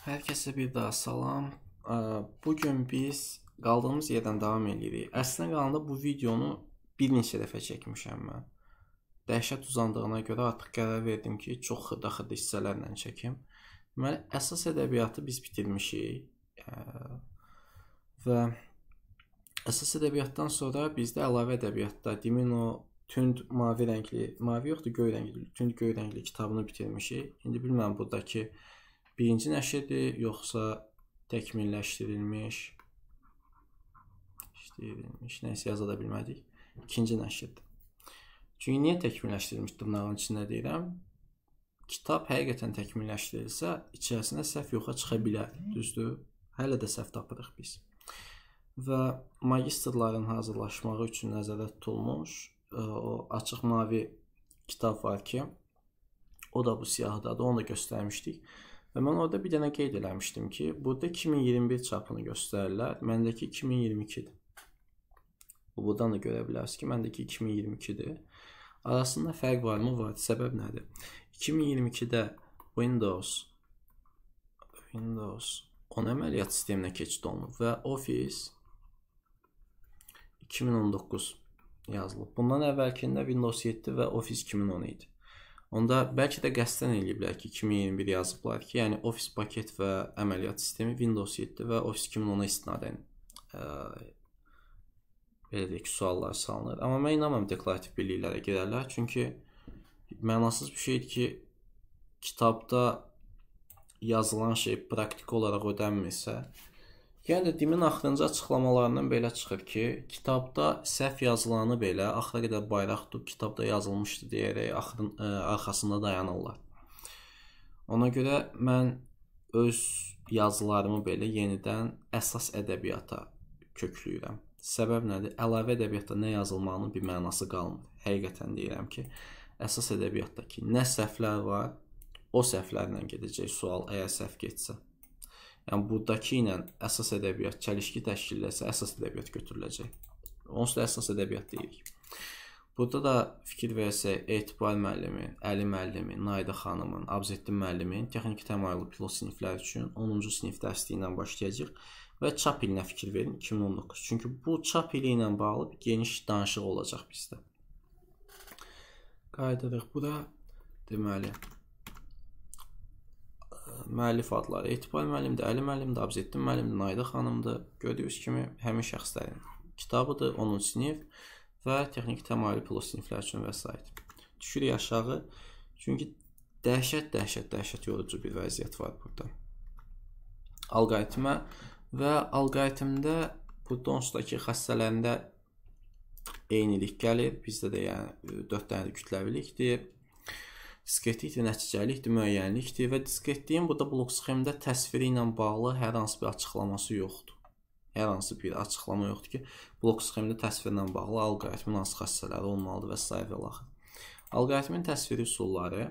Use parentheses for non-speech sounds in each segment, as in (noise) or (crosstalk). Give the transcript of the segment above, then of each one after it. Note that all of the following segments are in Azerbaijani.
Hər kəsə bir daha salam. Bu gün biz qaldığımız yerdən davam edirik. Əslində qalanda bu videonu bir neçə dəfə çəkmişəm mən. Dəhşət uzandığına görə artıq qərar verdim ki, çox xırda-xırda hissələrlə çəkim. Deməli, əsas ədəbiyyatı biz bitirmişik. Və əsas ədəbiyyatdan sonra bizdə əlavə ədəbiyyatda Dimin o tünd mavi rəngli, mavi yoxdur, göy rəngli, tünd göy rəngli kitabını bitirmişik. İndi bilmirəm burdakı birinci nəşrdir, yoxsa təkmilləşdirilmiş işləyilmiş, nəsə yaza da bilmədik. İkinci nəşrdir. Çünki niyə təkmilləşdirilmiş dırnağın içində deyirəm? Kitab həqiqətən təkmilləşdirilsə, içərisində səhv yoxa çıxa bilər, düzdür? Hələ də səhv tapırıq biz. Və magistrların hazırlaşmağı üçün nəzərdə tutulmuş e, o açıq mavi kitab var ki, o da bu siyahıdadır, onu da göstərmişdik. Və mən orada bir dənə qeyd eləmişdim ki, burada 2021 çapını göstərirlər. Məndəki 2022-dir. Buradan da görə bilərsiniz ki, məndəki 2022-dir. Arasında fərq varmı? Var. Səbəb nədir? 2022-də Windows Windows 10 əməliyyat sisteminə keçid olunub və Office 2019 yazılıb. Bundan əvvəlkində Windows 7 və Office 2010 idi. Onda bəlkə də qəsdən eləyiblər ki, 2021 yazıblar ki, yəni ofis paket və əməliyyat sistemi Windows 7 və Office 2010-a istinadən ə, e, belə deyək, suallar salınır. Amma mən inanmam deklarativ biliklərə gedərlər, çünki mənasız bir şeydir ki, kitabda yazılan şey praktiki olaraq ödənmirsə, Yəni Dimin axırıncı açıqlamalarından belə çıxır ki, kitabda səhv yazılanı belə axıra qədər bayraq tutub kitabda yazılmışdı deyərək axırın ə, arxasında dayanırlar. Ona görə mən öz yazılarımı belə yenidən əsas ədəbiyyata köklüyürəm. Səbəb nədir? Əlavə ədəbiyyatda nə yazılmağının bir mənası qalmır. Həqiqətən deyirəm ki, əsas ədəbiyyatdakı nə səhvlər var, o səhvlərlə gedəcək sual əgər səhv getsə. Yəni buradakı ilə əsas ədəbiyyat çelişki təşkil etsə, əsas ədəbiyyat götürüləcək. Onsuz da əsas ədəbiyyat deyirik. Burada da fikir versə Etibar müəllimi, Əli müəllimi, Naidə xanımın, Abzettin müəllimin texniki təmayüllü pilot sinifləri üçün 10-cu sinif dərsliyi ilə başlayacaq və çap ilinə fikir verin 2019. Çünki bu çap ili ilə bağlı geniş danışıq olacaq bizdə. Qayıdırıq bu da deməli müəllif adları Etibar müəllimdir, Əli müəllimdir, Abzettin müəllimdir, Naidə xanımdır. Gördüyünüz kimi həmin şəxslərin kitabıdır, 10-cu sinif və texniki təmayül plus siniflər üçün vəsait. Düşürük aşağı. Çünki dəhşət, dəhşət, dəhşət yorucu bir vəziyyət var burada. Alqoritmə və alqoritmdə burada onsudakı xəstələrində eynilik gəlir. Bizdə də yəni 4 dənə də kütləvilikdir diskretikdir, nəticəlikdir, müəyyənlikdir və diskretliyin burada blok sxemdə təsviri ilə bağlı hər hansı bir açıqlaması yoxdur. Hər hansı bir açıqlama yoxdur ki, blok sxemdə təsvirlə bağlı alqoritmin hansı xassələri olmalıdır və s. və laxır. Alqoritmin təsviri üsulları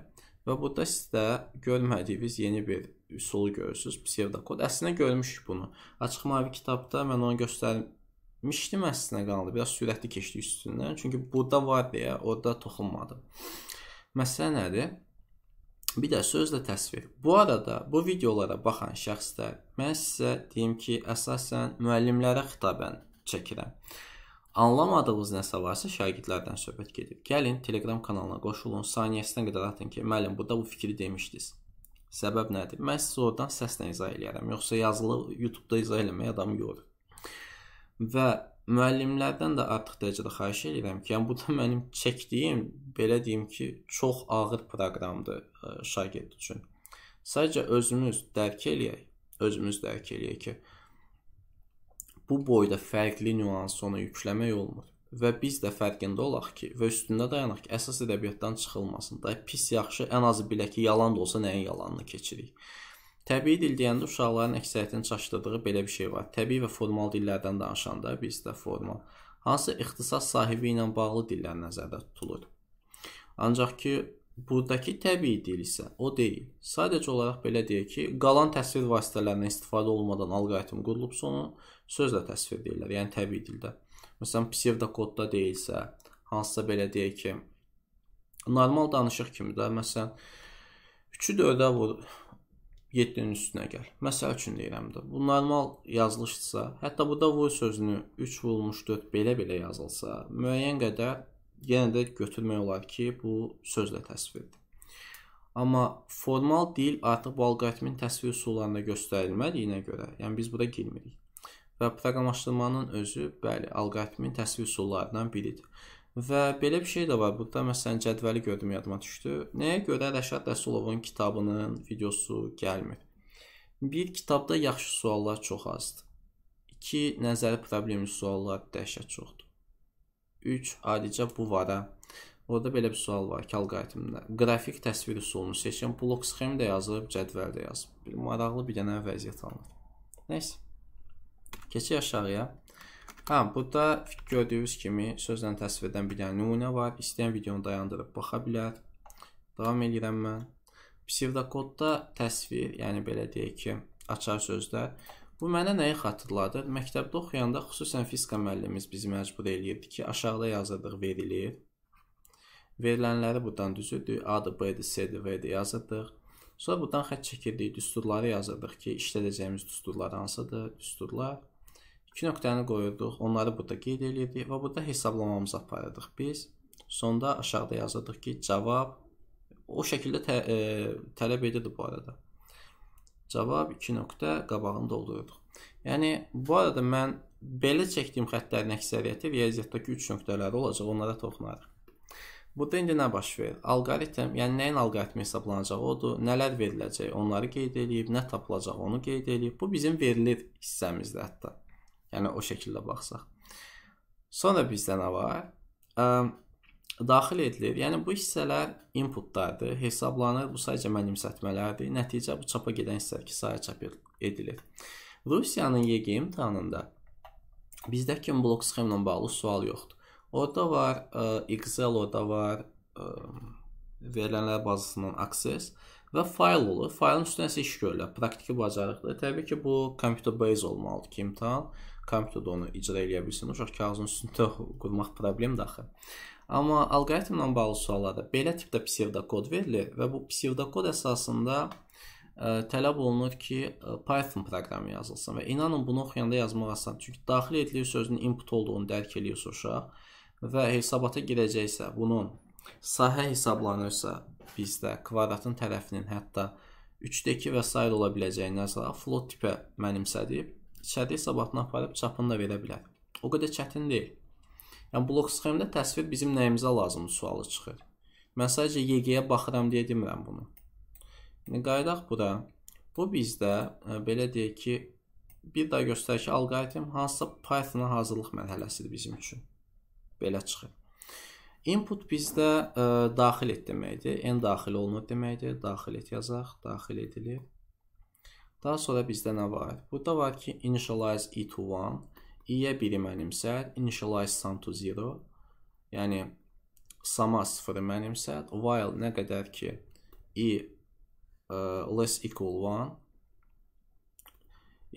və burada sizdə görmədiyiniz yeni bir üsulu görürsünüz, pseudokod. Əslində görmüşük bunu. Açıq mavi kitabda mən onu göstərmişdim əslində qanalı, biraz sürətli keçdi üstündən. Çünki burada var deyə orada toxunmadım. Məsələ nədir? Bir də sözlə təsvir. Bu arada bu videolara baxan şəxslər mən sizə deyim ki, əsasən müəllimlərə xitabən çəkirəm. Anlamadığınız nəsə varsa şagirdlərdən söhbət gedir. Gəlin Telegram kanalına qoşulun, saniyəsinə qədər atın ki, müəllim burada bu fikri demişdiniz. Səbəb nədir? Mən sizə oradan səslə izah eləyərəm, yoxsa yazılı YouTube-da izah eləməyə adamı yorur. Və müəllimlərdən də artıq dərəcədə xahiş edirəm ki, yəni bu da mənim çəkdiyim, belə deyim ki, çox ağır proqramdır e, şagird üçün. Sadəcə özümüz dərk eləyək, özümüz dərk eləyək ki, bu boyda fərqli nüansı ona yükləmək olmur və biz də fərqində olaq ki, və üstündə dayanaq ki, əsas ədəbiyyatdan çıxılmasın. Da pis yaxşı ən azı bilək ki, yalan da olsa nəyin yalanını keçirik. Təbii dil deyəndə uşaqların əksəriyyətinin çaşdırdığı belə bir şey var. Təbii və formal dillərdən danışanda biz də formal. Hansı ixtisas sahibi ilə bağlı dillər nəzərdə tutulur. Ancaq ki, buradakı təbii dil isə o deyil. Sadəcə olaraq belə deyək ki, qalan təsvir vasitələrindən istifadə olmadan alqoritm qurulubsa, onu sözlə təsvir edirlər, yəni təbii dildə. Məsələn, psevdokodda deyilsə, hansısa belə deyək ki, normal danışıq kimi də, məsələn, üçü dördə vur, 7-nin üstünə gəl. Məsəl üçün deyirəm də, bu normal yazılışdırsa, hətta burada vur sözünü 3 vurulmuş 4 belə-belə yazılsa, müəyyən qədər yenə də götürmək olar ki, bu sözlə təsvir edilir. Amma formal dil artıq bu alqoritmin təsvir üsullarında göstərilmədiyinə görə, yəni biz bura girmirik. Və proqramlaşdırmanın özü, bəli, alqoritmin təsvir üsullarından biridir. Və belə bir şey də var. Burada məsələn cədvəli gördüm yadıma düşdü. Nəyə görə Rəşad Rəsulovun kitabının videosu gəlmir? Bir kitabda yaxşı suallar çox azdır. 2 nəzəri problemli suallar dəhşət çoxdur. 3 adicə bu var. Hə? Orada belə bir sual var ki, alqoritmdə qrafik təsvir üsulunu seçən blok sxemi də yazıb, cədvəl də yazıb. Bir maraqlı bir dənə vəziyyət alınır. Nəysə. Keçək aşağıya. Tamam, burada gördüyünüz kimi sözlə təsvir edən bir dənə nümunə var. İstəyən videonu dayandırıb baxa bilər. Davam edirəm mən. Pseudokodda təsvir, yəni belə deyək ki, açar sözlər. Bu mənə nəyi xatırladır? Məktəbdə oxuyanda xüsusən fizika müəllimimiz bizi məcbur eləyirdi ki, aşağıda yazırdıq verilir. Verilənləri buradan düzürdük. A-dır, B-dir, C-dir, V-dir yazırdıq. Sonra buradan xətt çəkirdik, düsturları yazırdıq ki, işlədəcəyimiz düsturlar hansıdır? Düsturlar İki nöqtəni qoyurduq, onları burada qeyd elədik və burada hesablamamızı aparırdıq biz. Sonda aşağıda yazırdıq ki, cavab o şəkildə tə, e, tələb edirdi bu arada. Cavab 2 nöqtə qabağında olurduq. Yəni bu arada mən belə çəkdiyim xəttlərin əksəriyyəti riyaziyyatdakı 3 nöqtələri olacaq, onlara toxunarıq. Burada indi nə baş verir? Alqoritm, yəni nəyin alqoritmi hesablanacaq odur, nələr veriləcək, onları qeyd edib, nə tapılacaq onu qeyd edib. Bu bizim verilir hissəmizdir hətta. Yəni o şəkildə baxsaq. Sonra bizdə nə var? Ə, daxil edilir. Yəni bu hissələr inputlardır, hesablanır, bu sadəcə mənimsətmələrdir. Nəticə bu çapa gedən hissədəki sayı çap edilir. Rusiyanın YG imtahanında bizdəki blok sxemlə bağlı sual yoxdur. Orda var ə, Excel, orada var ə, verilənlər bazasından access və fayl olur. Faylın üstünə isə iş görülür. Praktiki bacarıqdır. Təbii ki, bu computer based olmalıdır ki, imtahan kompüterdə onu icra eləyə bilsin. Uşaq kağızın üstündə qurmaq problemdir axı. Amma alqoritmlə bağlı suallarda belə tipdə pseudokod verilir və bu pseudokod əsasında ə, tələb olunur ki, Python proqramı yazılsın və inanın bunu oxuyanda yazmaq asan. Çünki daxil edildiyi sözün input olduğunu dərk eləyir uşaq və hesabata girəcəksə, bunun sahə hesablanırsa bizdə kvadratın tərəfinin hətta 3-də 2 və s. ola biləcəyinə nəzərə float tipə mənimsədib çədi hesabatına aparıb çapını da verə bilər. O qədər çətin deyil. Yəni blok sxemdə təsvir bizim nəyimizə lazımdır sualı çıxır. Mən sadəcə YG-yə baxıram deyə demirəm bunu. İndi yəni, qayıdaq bura. Bu bizdə e, belə deyək ki, bir daha göstərir ki, alqoritm hansısa Python-a hazırlıq mərhələsidir bizim üçün. Belə çıxır. Input bizdə ə, e, daxil et deməkdir. N daxil olunur deməkdir. Daxil et yazaq, daxil edilir. Daha sonra bizdə nə var? Burada var ki, initialize i to 1, i-yə 1-i mənimsər, initialize sum to 0, yəni sama 0-ı mənimsər, while nə qədər ki, i uh, less equal 1,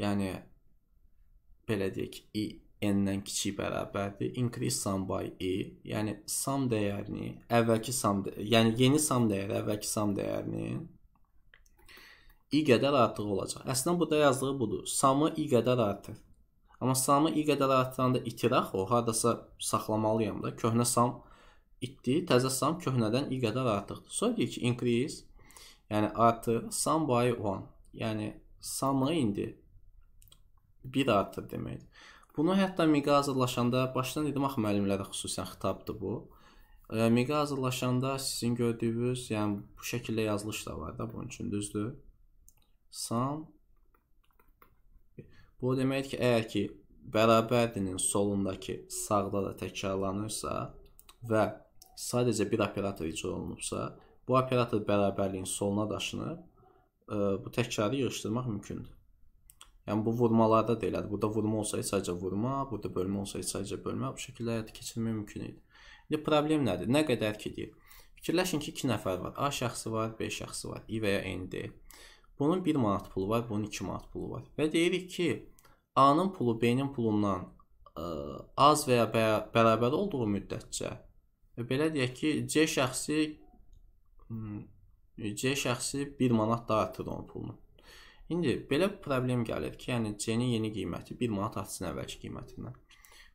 yəni belə deyək, i n-dən kiçik bərabərdir. Increase sum by i, yəni sum dəyərini, əvvəlki sum, yəni yeni sum dəyəri əvvəlki sum dəyərinin i qədər artığı olacaq. Əslində burada yazdığı budur. Samı i qədər artır. Amma samı i qədər artıranda itiraq o hardasa saxlamalıyam da. Köhnə sam itdi, təzə sam köhnədən i qədər artıqdır. Sonra deyir ki, increase yəni artır sam by 1. Yəni samı indi 1 artır deməkdir. Bunu hətta miqə hazırlaşanda başdan dedim axı müəllimlərə xüsusən xitabdır bu. E, miqə hazırlaşanda sizin gördüyünüz, yəni bu şəkildə yazılış da var da bunun üçün düzdür. Sum Bu deməkdir ki, əgər ki, bərabərdinin solundakı sağda da təkrarlanırsa və sadəcə bir operator icra olunubsa, bu operator bərabərliyin soluna daşınır. E, bu təkrarı yığışdırmaq mümkündür. Yəni bu vurmalarda da elədir. Burada vurma olsaydı sadəcə vurma, burada bölmə olsaydı sadəcə bölmə, bu şəkildə həyata keçirmək mümkün idi. İndi problem nədir? Nə qədər ki deyir. Fikirləşin ki, 2 nəfər var. A şəxsi var, B şəxsi var. İ və ya N-dir. Bunun 1 manat pulu var, bunun 2 manat pulu var. Və deyirik ki, A-nın pulu B-nin pulundan ə, e, az və ya bərabər olduğu müddətcə e, belə deyək ki, C şəxsi hmm, C şəxsi 1 manat daha artırır onun pulunu. İndi belə bir problem gəlir ki, yəni C-nin yeni qiyməti 1 manat artsın əvvəlki qiymətindən.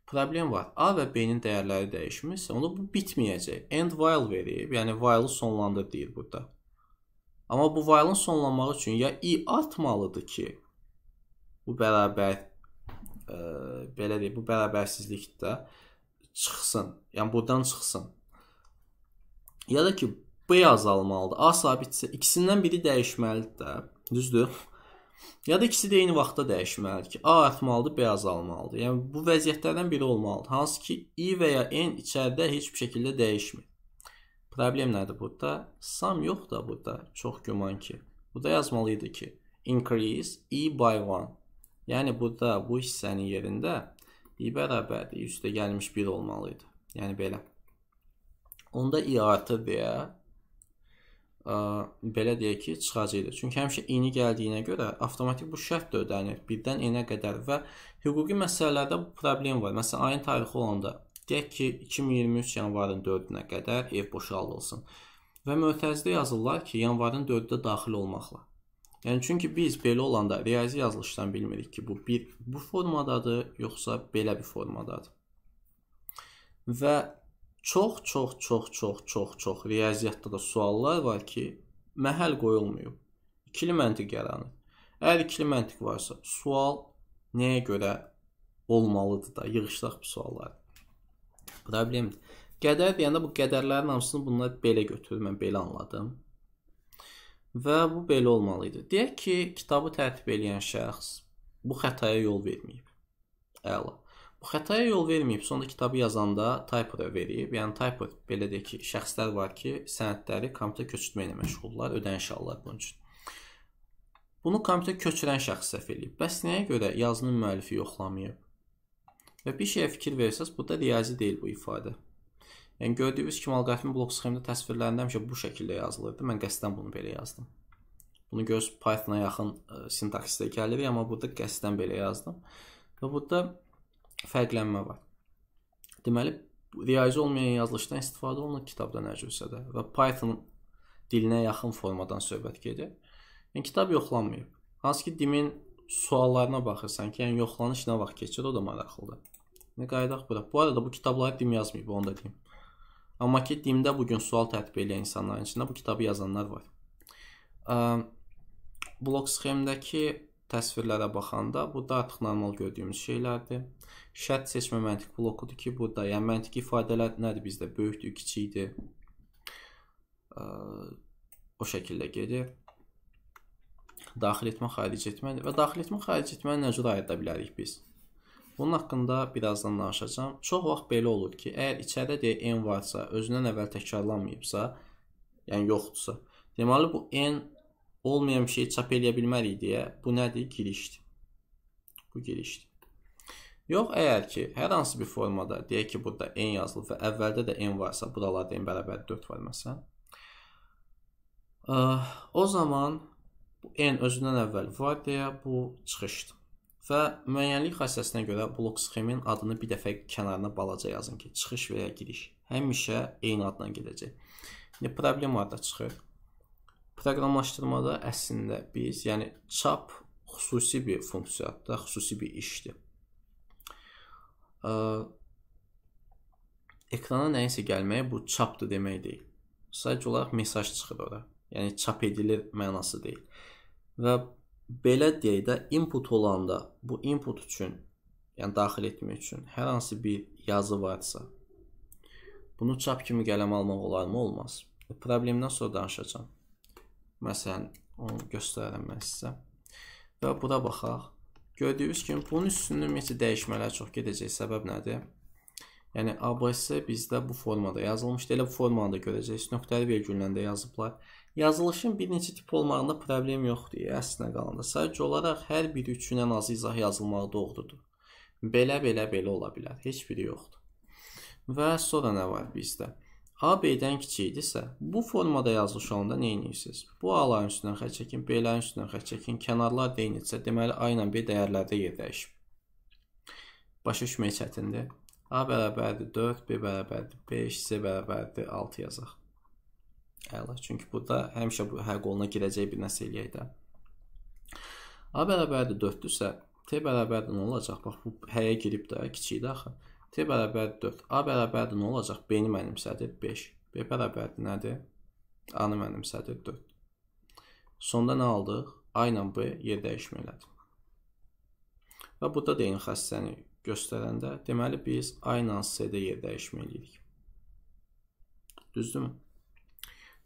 Problem var. A və B-nin dəyərləri dəyişmirsə, onda bu bitməyəcək. End while verib, yəni while-ı sonlandır deyir burada. Amma bu faylın sonlanması üçün ya i artmalıdır ki, bu bərabər ə, e, belə deyək, bu bərabərsizlikdə çıxsın. Yəni burdan çıxsın. Ya da ki B azalmalıdır. A sabitsə ikisindən biri dəyişməlidir də, düzdür? Ya da ikisi də eyni vaxtda dəyişməlidir ki, A artmalıdır, B azalmalıdır. Yəni bu vəziyyətlərdən biri olmalıdır. Hansı ki i və ya n içəridə heç bir şəkildə dəyişmir. Problem nədir burada? Sum yox da burada, çox güman ki. Burada yazmalıydı ki, increase e by 1. Yəni burada bu hissənin yerində i e bərabərdir, üstə gəlmiş 1 olmalıydı. Yəni belə. Onda i e artı deyə ə, belə deyək ki, çıxacaqdır. Çünki həmişə i-ni gəldiyinə görə avtomatik bu şərt də ödənir 1-dən n-ə qədər və hüquqi məsələlərdə bu problem var. Məsələn, ayın tarixi olanda Deyək ki, 2023 yanvarın 4-ünə qədər ev boşaldılsın. Və mötərizdə yazırlar ki, yanvarın 4-də daxil olmaqla. Yəni çünki biz belə olanda riyazi yazılışdan bilmirik ki, bu bir bu formadadır, yoxsa belə bir formadadır. Və çox, çox, çox, çox, çox, çox riyaziyyatda da suallar var ki, məhəl qoyulmuyub. İkili məntiq yaranır. Əgər ikili məntiq varsa, sual nəyə görə olmalıdır da yığışdaq bu suallar. Problemdir. Qədər deyəndə bu qədərlərin hamısını bunlar belə götürür, mən belə anladım. Və bu belə olmalı idi. Deyək ki, kitabı tərtib edən şəxs bu xətaya yol verməyib. Əla. Bu xətaya yol verməyib, sonra kitabı yazanda typera verib. Yəni typer belə deyək ki, şəxslər var ki, sənədləri kompüterə köçürmə ilə məşğullar, ödəniş alırlar bunun üçün. Bunu kompüterə köçürən şəxs səhv eləyib. Bəs nəyə görə yazının müəllifi yoxlamayıb? Və bir şeyə fikir versəz, burada riyazi deyil bu ifadə. Yəni gördüyünüz kimi alqoritmin blok sxemində təsvirlərində həmişə bu şəkildə yazılırdı. Mən qəsdən bunu belə yazdım. Bunu göz Python-a yaxın e, sintaksisdə gəlir, amma burada qəsdən belə yazdım. Və burada fərqlənmə var. Deməli, riyazi olmayan yazılışdan istifadə olunur kitabda nəcürsə də və Python dilinə yaxın formadan söhbət gedir. Yəni kitab yoxlanmayıb. Hansı ki, dimin suallarına baxırsan ki, yəni yoxlanış nə vaxt keçir, o da maraqlıdır. İndi qayıdaq bura. Bu arada bu kitabları dim yazmayıb, onu da deyim. Amma ki, dimdə bugün sual tərtib eləyən insanların içində bu kitabı yazanlar var. Blok sxemdəki təsvirlərə baxanda burada artıq normal gördüyümüz şeylərdir. Şərt seçmə məntiq blokudur ki, burada yəni məntiqi ifadələr nədir bizdə? Böyükdür, kiçikdir. O şəkildə gedir. Daxil etmə, xaric etmə və daxil etmə, xaric etməni necə ayırda bilərik biz? Bunun haqqında birazdan danışacağam. Çox vaxt belə olur ki, əgər içəridə deyə n varsa, özündən əvvəl təkrarlanmayıbsa, yəni yoxdursa, deməli bu n olmayan bir şeyi çap eləyə bilmərik deyə bu nədir? Girişdir. Bu girişdir. Yox, əgər ki, hər hansı bir formada deyək ki, burada n yazılıb və əvvəldə də n varsa, buralarda n bərabər 4 var məsələn. O zaman n özündən əvvəl var deyə bu çıxışdır. Və müəyyənlik xassəsinə görə blok sxemin adını bir dəfə kənarına balaca yazın ki, çıxış və ya giriş həmişə eyni adla gedəcək. İndi problem harda çıxır? Proqramlaşdırmada əslində biz, yəni çap xüsusi bir funksiyadır, xüsusi bir işdir. Ə, ekrana nəyisə gəlməyə bu çapdır demək deyil. Sadəcə olaraq mesaj çıxır ora. Yəni çap edilir mənası deyil. Və belə deyək də input olanda bu input üçün, yəni daxil etmək üçün hər hansı bir yazı varsa, bunu çap kimi qələmə almaq olarmı? Olmaz. E, problemdən sonra danışacağam. Məsələn, onu göstərərəm mən sizə. Və bura baxaq. Gördüyünüz kimi bunun üstünün ümumiyyətlə dəyişmələr çox gedəcək. Səbəb nədir? Yəni ABS bizdə bu formada yazılmışdı. Elə bu formanı da görəcəksiniz. Nöqtəli vergüllə də yazıblar. Yazılışın bir neçə tip olmağında problem yoxdur. Əslinə qalanda sadəcə olaraq hər biri üçün ən azı izah yazılmağı doğrudur. Belə belə belə ola bilər. Heç biri yoxdur. Və sonra nə var bizdə? A B-dən kiçikdirsə, bu formada yazılış olanda nə edirsiniz? Bu A-ların üstündən xətt çəkin, B-lərin üstündən xətt çəkin, kənarlar deyinirsə, deməli A ilə B dəyərlərdə yerləşib. Başa düşmək çətindir. A bərabərdir 4, B bərabərdir 5, C bərabərdir 6 yazaq. Əla. Çünki burada həmişə bu hə qoluna girəcək bir nəsə eləyək də. A bərabərdir 4-dürsə, t bərabərdir nə olacaq? Bax bu həyə girib də, kiçikdir axı. t bərabərdir 4. A bərabərdir nə olacaq? B-ni mənimsədir 5. B bərabərdir nədir? A-nı mənimsədir 4. Sonda nə aldıq? A ilə B yer dəyişmə elədi. Və burada deyin xəstəni göstərəndə, deməli biz A ilə C-də yer dəyişmə eləyirik. Düzdürmü?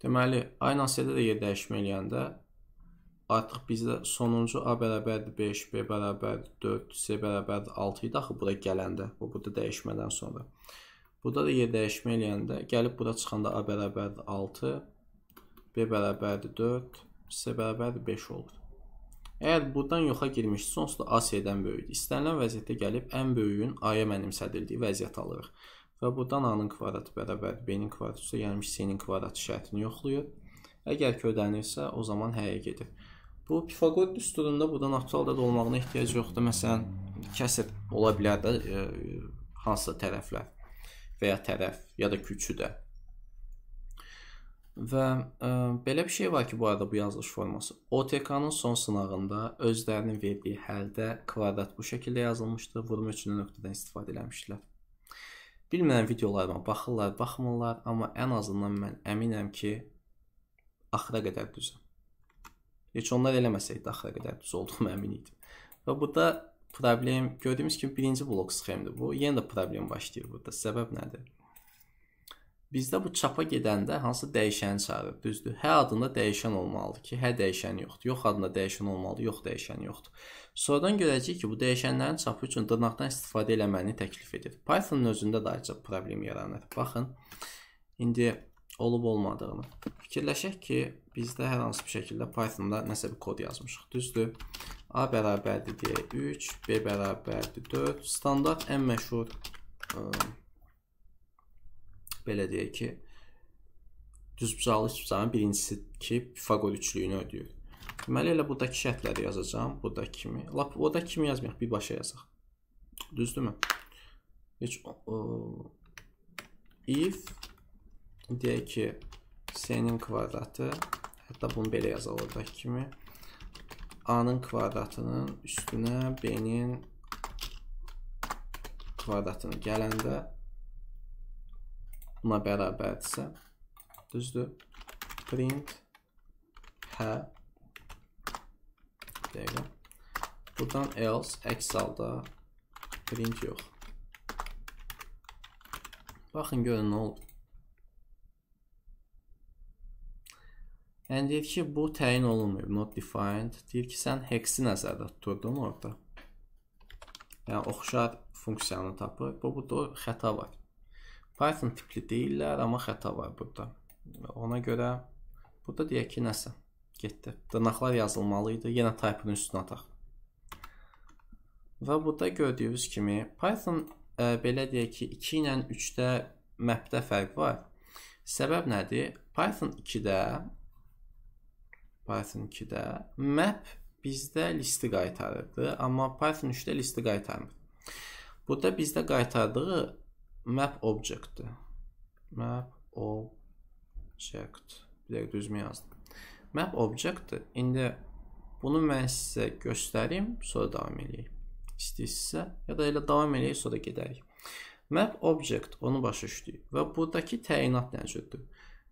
Deməli, aynasiyada da yer dəyişmə eləyəndə artıq bizdə sonuncu A bərabərdir 5, B bərabərdir 4, C bərabərdir 6 idi axı bura gələndə, bu burada dəyişmədən sonra. Burada da yer dəyişmə eləyəndə gəlib bura çıxanda A bərabərdir 6, B bərabərdir 4, C bərabərdir 5 olur. Əgər buradan yoxa girmişsə, onsuz da A C-dən böyükdür. İstənilən vəziyyətdə gəlib ən böyüyün A-ya mənimsədildiyi vəziyyət alırıq və buradan A-nın kvadratı bərabər B-nin kvadratı, yəni C-nin kvadratı şərtini yoxlayır. Əgər ki, ödənilirsə, o zaman həyə gedir. Bu Pifaqor düsturunda buradan natural da olmağına ehtiyac yoxdur. Məsələn, kəsr ola bilər də e, hansısa tərəflər və ya tərəf ya da küçü də. Və e, belə bir şey var ki, bu arada bu yazılış forması. OTK-nın son sınağında özlərinin verdiyi həldə kvadrat bu şəkildə yazılmışdı. Vurma üçünün nöqtədən istifadə eləmişdilər. Bilmirəm videolarıma baxırlar, baxmırlar, amma ən azından mən əminəm ki, axıra qədər düzəm. Heç onlar eləməsəydi axıra qədər düz olduğum əmin idim. Və burada problem gördüyümüz kimi birinci blok sxemidir bu. Yenə də problem başlayır burada. Səbəb nədir? Bizdə bu çapa gedəndə hansı dəyişəni çağırır? Düzdür? Hə adında dəyişən olmalıdır ki, hə dəyişəni yoxdur. Yox adında dəyişən olmalıdır, yox dəyişəni yoxdur. Sonradan görəcəyik ki, bu dəyişənlərin çapı üçün dırnaqdan istifadə etməni təklif edir. Python-un özündə də ayrıca problem yaranır. Baxın, indi olub olmadığını. Fikirləşək ki, bizdə hər hansı bir şəkildə Python-da nəsə bir kod yazmışıq, düzdür? A bərabərdir deyə 3, B bərabərdir 4. Standart ən məşhur ə, belə deyək ki, düzbucaqlı üçbucağın birincisi ki, Pifaqor üçlüyünü ödəyir. Deməli elə burdakı şərtləri yazacağam, burada kimi. Lap oda kimi yazmayaq, birbaşa yazaq. Düzdürmü? Heç o, if deyək ki, s-nin kvadratı, hətta bunu belə yazaq ordakı kimi. A-nın kvadratının üstünə b-nin kvadratını gələndə buna bərabərdirsə, düzdür? Print hə dəqiqə. Buradan else əks halda print yox. Baxın görün nə oldu. Yəni deyir ki, bu təyin olunmayıb, not defined. Deyir ki, sən hexi nəzərdə tuturdun orada. Yəni oxşar funksiyanı tapır. Bu budur xəta var. Python tipli deyirlər, amma xəta var burada. Ona görə burada deyək ki, nəsə getdi. Dırnaqlar yazılmalı idi. Yenə type-ın üstünə ataq. Və burada gördüyünüz kimi Python ə, e, belə deyək ki, 2 ilə 3-də mapdə fərq var. Səbəb nədir? Python 2-də Python 2-də map bizdə listi qaytarırdı, amma Python 3-də listi qaytarmır. Burada bizdə qaytardığı map object-dir. Map object. Bir dəqiqə düzmə yazdım. Map object-dir. İndi bunu mən sizə göstərim, sonra davam edək. İstəyirsinizsə ya da elə davam edək, sonra gedərik. Map object onu başa düşdük və buradakı təyinat nəticədir.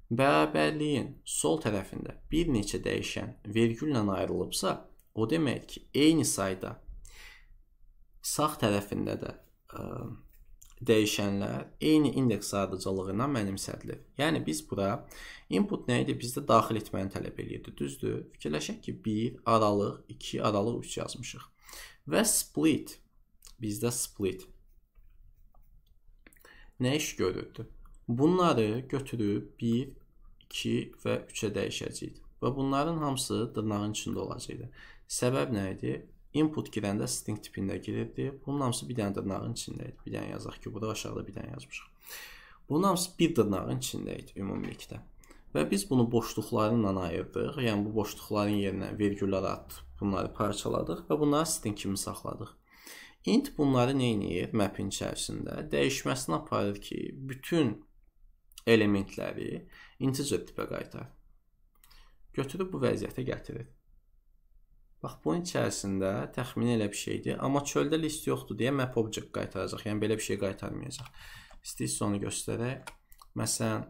Bərabərliyin sol tərəfində bir neçə dəyişən vergüllə ayrılıbsa, o demək ki, eyni sayda sağ tərəfində də ə, dəyişənlər eyni indeks ardıcıllığına mənimsədilir. Yəni biz bura input nə idi? Bizdə daxil etməni tələb eləyirdi, düzdür? Fikirləşək ki, 1 aralıq, 2 aralıq 3 yazmışıq. Və split bizdə split nə iş görürdü? Bunları götürüb 1, 2 və 3-ə dəyişəcəyik və bunların hamısı dırnağın içində olacaqdı. Səbəb nə idi? Input girəndə string tipində girirdi. Bunun hamısı bir dənə dırnağın içində idi. Bir dənə yazaq ki, burada aşağıda bir dənə yazmışıq. Bunun hamısı bir dırnağın içində idi ümumilikdə. Və biz bunu boşluqlarla ayırdıq. Yəni bu boşluqların yerinə vergüllər atdıq, bunları parçaladıq və bunları string kimi saxladıq. Int bunları nə edir? Mapin içərisində dəyişməsini aparır ki, bütün elementləri integer tipə qaytar. Götürüb bu vəziyyətə gətirir. Bax, bunun içərisində təxmini elə bir şeydir. Amma çöldə list yoxdur deyə map object qaytaracaq. Yəni, belə bir şey qaytarmayacaq. İstəyirsə onu göstərək. Məsələn,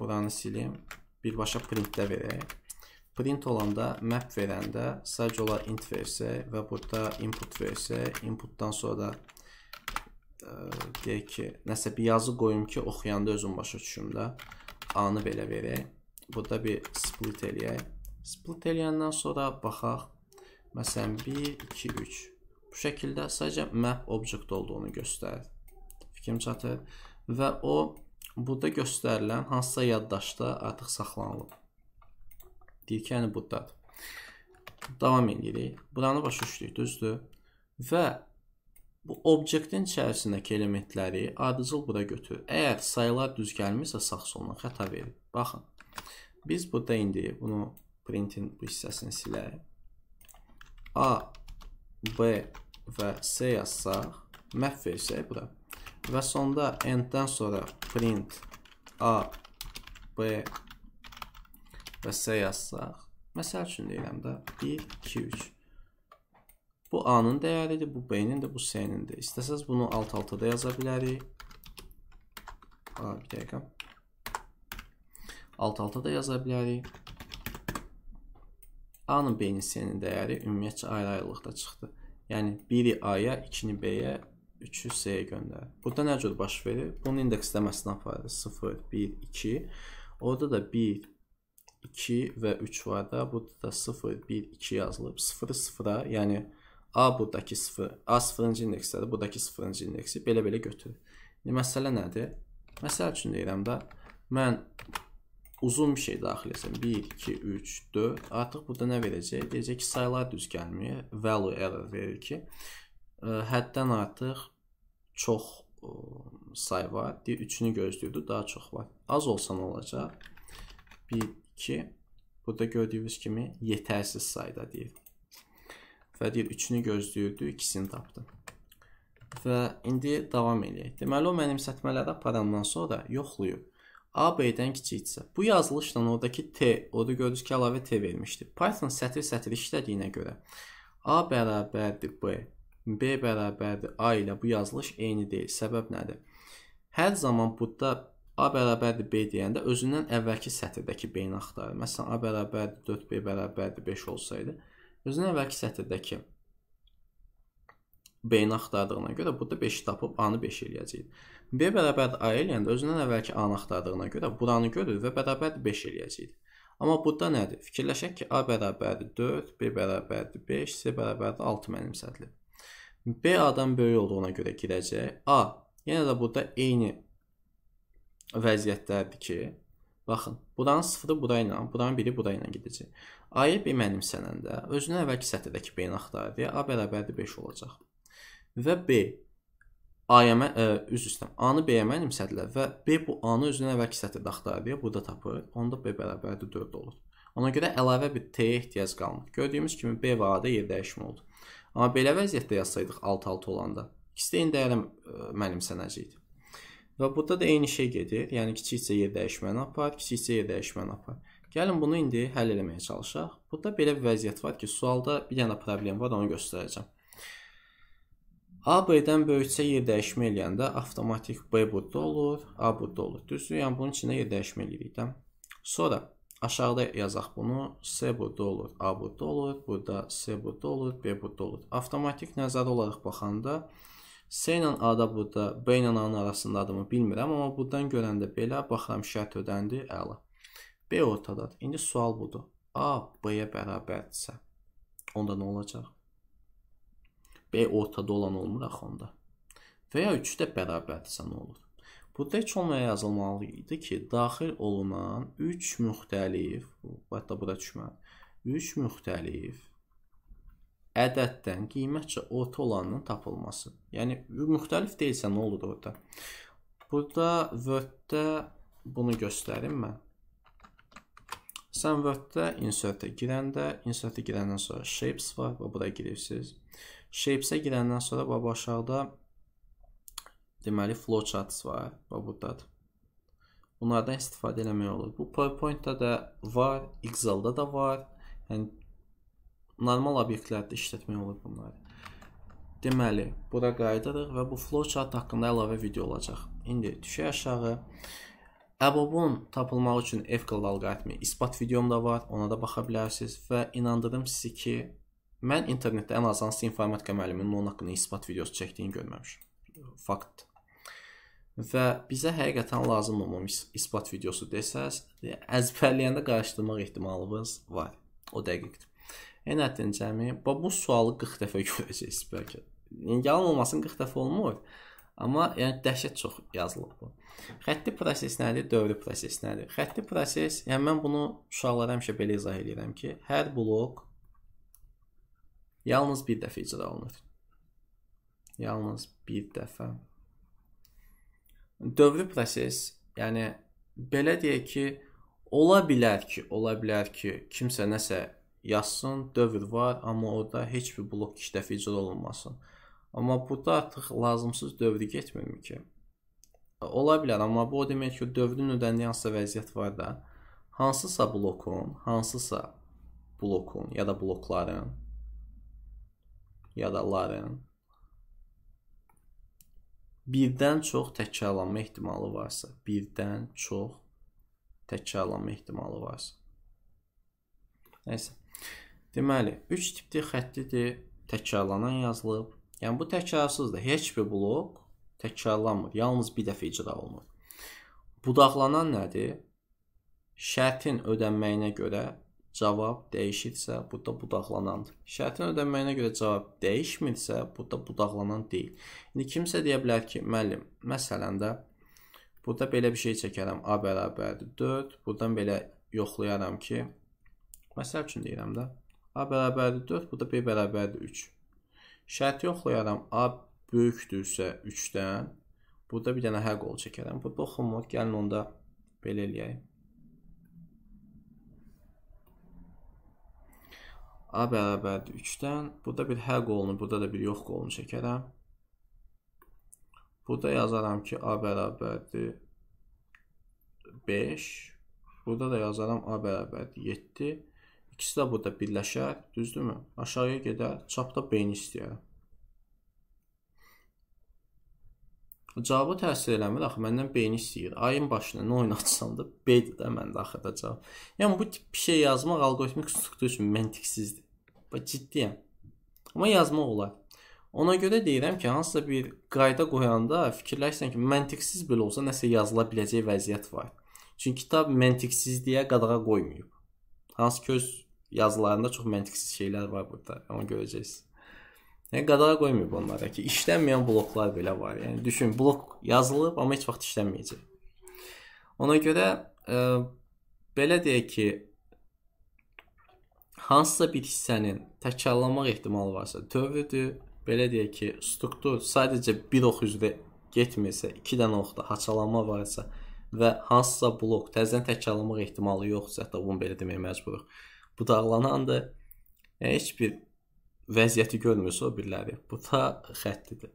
buranı silim. Birbaşa printdə verək. Print olanda, map verəndə sadəcə olaraq int versə və burada input versə, inputdan sonra da e, deyək ki, nəsə bir yazı qoyum ki, oxuyanda özüm başa düşüm də. A-nı belə verək. Burada bir split eləyək. Split eləyəndən sonra baxaq, Məsələn, 1, 2, 3. Bu şəkildə sadəcə map objekt olduğunu göstərir. Fikrim çatır. Və o, burada göstərilən hansısa yaddaşda artıq saxlanılıb. Deyir ki, yəni budadır. Davam edirik. Buranı başa düşdük, düzdür. Və bu obyektin içərisindəki elementləri ardıcıl bura götür. Əgər sayılar düz gəlmirsə, sağ soluna xəta verir. Baxın, biz burada indi bunu printin bu hissəsini siləyik. A, B və C yazsaq, məhv versək bura. Və sonda end-dən sonra print A, B və C yazsaq. Məsəl üçün deyirəm də 1, 2, 3. Bu A-nın dəyəridir, bu B-nin də, bu C-nin də. İstəsəz bunu alt-alta da yaza bilərik. A, bir dəqiqə. Alt-alta da yaza bilərik. A-nın B-nin C-nin dəyəri ümumiyyətcə ayrı-ayrılıqda çıxdı. Yəni 1-i A-ya, 2-ni B-yə, 3-ü C-yə göndərir. Burada nə cür baş verir? Bunun indeksləməsindən aparır. 0, 1, 2. Orada da 1, 2 və 3 var da. Burada da 0, 1, 2 yazılıb. 0-ı 0-a, yəni A buradakı 0, A 0-cı indeksdədir, buradakı 0-cı indeksi belə-belə götürür. İndi məsələ nədir? Məsəl üçün deyirəm də, mən uzun bir şey daxil etsən. 1, 2, 3, 4. Artıq burada nə verəcək? Deyəcək ki, saylar düz gəlmir. Value error verir ki, e, həddən artıq çox e, say var. 3-ünü gözləyirdi, daha çox var. Az olsa nə olacaq? 1, 2. Burada gördüyünüz kimi yetərsiz sayda deyir. Və deyir, 3-ünü gözləyirdi, ikisini tapdı. Və indi davam edək. Deməli, o mənimsətmələri aparandan sonra yoxlayıb. AB-dən kiçikdirsə. Bu yazılışla oradakı T, orada gördünüz ki, əlavə T vermişdi. Python sətir-sətir işlədiyinə görə A bərabərdir B, B bərabərdir A ilə bu yazılış eyni deyil. Səbəb nədir? Hər zaman burada A bərabərdir B deyəndə özündən əvvəlki sətirdəki B-ni axtarır. Məsələn, A bərabərdir 4, B bərabərdir 5 olsaydı, özündən əvvəlki sətirdəki B-ni axtardığına görə burada 5 tapıb A-nı 5 eləyəcəyik. B bərabər A eləyəndə özündən əvvəlki A-nı axtardığına görə buranı görür və bərabər 5 eləyəcəyik. Amma burada nədir? Fikirləşək ki, A bərabərdir 4, B bərabərdir 5, C bərabərdir 6 mənimsədilib. B A-dan böyük olduğuna görə girəcək. A yenə də burada eyni vəziyyətdədir ki, baxın, buranın sıfırı burayla, buranın biri burayla gedəcək. A-yı B mənimsənəndə özünə əvvəlki sətirdəki B-ni axtarır. A bərabərdir 5 olacaq. Və B A-ya mən ə, e, üz üstə A-nı B-yə mən imsədilər və B bu A-nı özünün əvvəlki sətirdə axtarır. Burada tapır. Onda B bərabərdir 4 olur. Ona görə əlavə bir T-yə ehtiyac qalmır. Gördüyümüz kimi B və A-da yer dəyişmə oldu. Amma belə vəziyyətdə yazsaydıq 6-6 olanda ikisi də eyni dəyərə e, mənimsənəcəkdi. Və burada da eyni şey gedir. Yəni kiçikcə yer dəyişməni apar, kiçikcə yer dəyişməni apar. Gəlin bunu indi həll etməyə çalışaq. Burada belə bir vəziyyət var ki, sualda bir dənə problem var, onu göstərəcəm. A B-dən böyüksə yer dəyişmə eləyəndə avtomatik B burada olur, A burada olur. Düzdür? Yəni bunun içində yer dəyişmə eləyirik də. Sonra aşağıda yazaq bunu. S burada olur, A burada olur, burada S burada olur, B burada olur. Avtomatik nəzərdə olaraq baxanda S ilə A-da burada, B ilə A-nın arasındadırmı bilmirəm, amma buradan görəndə belə baxıram şərt ödəndi, əla. B ortadadır. İndi sual budur. A B-yə bərabərdirsə, onda nə olacaq? B ortada olan olmur axı onda. Və ya 3-də bərabərdirsə nə olur? Burada heç olmaya yazılmalı idi ki, daxil olunan 3 müxtəlif, hətta bura düşmə, 3 müxtəlif ədəddən qiymətcə orta olanın tapılması. Yəni müxtəlif deyilsə nə olur orada? Burada Word-də bunu göstərim mən. Sən Word-də insert-ə girəndə, insert-ə girəndən sonra shapes var və bura girirsiniz. Shapesə girəndən sonra bax aşağıda deməli flowcharts var, bax burdadır. Bunlardan istifadə eləmək olur. Bu PowerPoint-da da var, Excel-da da var. Yəni normal obyektlərdə işlətmək olur bunları. Deməli, bura qayıdırıq və bu flowchart haqqında əlavə video olacaq. İndi düşək aşağı. Əbobun tapılmaq üçün F-qıl alqoritmi isbat videomda var, ona da baxa bilərsiniz və inandırım sizi ki, Mən internetdə ən azından sizin informatika müəlliminin onun haqqında isbat videosu çəkdiyini görməmişəm. Fakt. Və bizə həqiqətən lazım olmamış isbat videosu desəz, əzbərləyəndə qarışdırmaq ehtimalınız var. O dəqiqdir. Ən nəticəmi, bu sualı 40 dəfə (laughs) görəcəksiniz bəlkə. Yəni yalan olmasın 40 dəfə olmur. Amma yəni dəhşət çox yazılıb bu. Xətti proses nədir? Dövrü proses nədir? Xətti proses, yəni mən bunu uşaqlara həmişə belə izah edirəm ki, hər blok Yalnız bir dəfə icra olunur. Yalnız bir dəfə. Dövrü proses, yəni belə deyək ki, ola bilər ki, ola bilər ki, kimsə nəsə yazsın, dövr var, amma orada heç bir blok iki dəfə icra olunmasın. Amma burada artıq lazımsız dövrü getmirmi ki? Ola bilər, amma bu o demək ki, dövrün ödəniyi hansısa vəziyyət var da, hansısa blokun, hansısa blokun ya da blokların yada Laren birdən çox təkrarlanma ehtimalı varsa, birdən çox təkrarlanma ehtimalı varsa. Nəysə. Deməli, 3 tipli xəttidir, təkrarlanan yazılıb. Yəni bu təkrarsızdır. Heç bir blok təkrarlanmır. Yalnız bir dəfə icra olunur. Budaqlanan nədir? Şərtin ödənməyinə görə cavab dəyişirsə, burada budaqlanandır. Şərtin ödənməyinə görə cavab dəyişmirsə, burada budaqlanan deyil. İndi kimsə deyə bilər ki, müəllim, məsələn də burada belə bir şey çəkərəm, a bərabərdir 4, buradan belə yoxlayaram ki, məsəl üçün deyirəm də, a bərabərdir 4, burada b bərabərdir 3. Şərti yoxlayaram, a böyükdürsə 3-dən, burada bir dənə hə qol çəkərəm. Burada oxunmur, gəlin onda belə eləyək. A bərabərdir 3-dən. Burada bir hə qolunu, burada da bir yox qolunu çəkərəm. Burada yazaram ki, A bərabərdir 5. Burada da yazaram A bərabərdir 7. İkisi də burada birləşər, düzdürmü? Aşağıya gedər, çapda B-ni istəyərəm. Cavaba təsir eləmir, axı məndən beyni istəyir. Ayın başına nə oynatsam da B-dir də məndə axırda cavab. Yəni bu tip bir şey yazmaq alqoritmik struktur üçün məntiqsizdir. Bax ciddiyəm. Amma yazmaq olar. Ona görə deyirəm ki, hansısa bir qayda qoyanda fikirləşsən ki, məntiqsiz belə olsa nəsə yazıla biləcək vəziyyət var. Çünki kitab məntiqsizliyə qadağa qoymayıb. Hansı ki öz yazılarında çox məntiqsiz şeylər var burada. Onu görəcəksiniz. Yəni qadağa qoymayıb onlara ki, işlənməyən bloklar belə var. Yəni düşün, blok yazılıb, amma heç vaxt işlənməyəcək. Ona görə ə, e, belə deyək ki, hansısa bir hissənin təkrarlanmaq ehtimalı varsa, tövrüdür. Belə deyək ki, struktur sadəcə bir ox üzrə getmirsə, 2 dənə oxda haçalanma varsa və hansısa blok təzədən təkrarlanmaq ehtimalı yoxsa, hətta bunu belə deməyə məcburuq. Budaqlanandır. Yəni, e, heç bir vəziyyəti görmürsə o biriləri. Bu da xəttidir.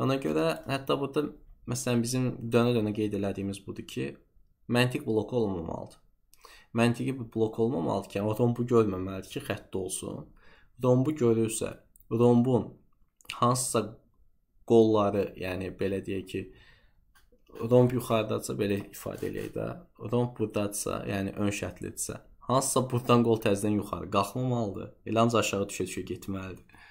Ona görə hətta burada məsələn bizim dönə-dönə qeyd elədiyimiz budur ki, məntiq bloku olmamalıdır. Məntiqi bir blok olmamalıdır ki, rombu görməməlidir ki, xətt olsun. Rombu görürsə, rombun hansısa qolları, yəni belə deyək ki, romb yuxarıdadsa belə ifadə eləyək də, romb burdadsa, yəni ön şərtlidirsə, Hansısa burdan qol təzədən yuxarı qalxmamalıdır. Elə ancaq aşağı düşə-düşə getməlidir.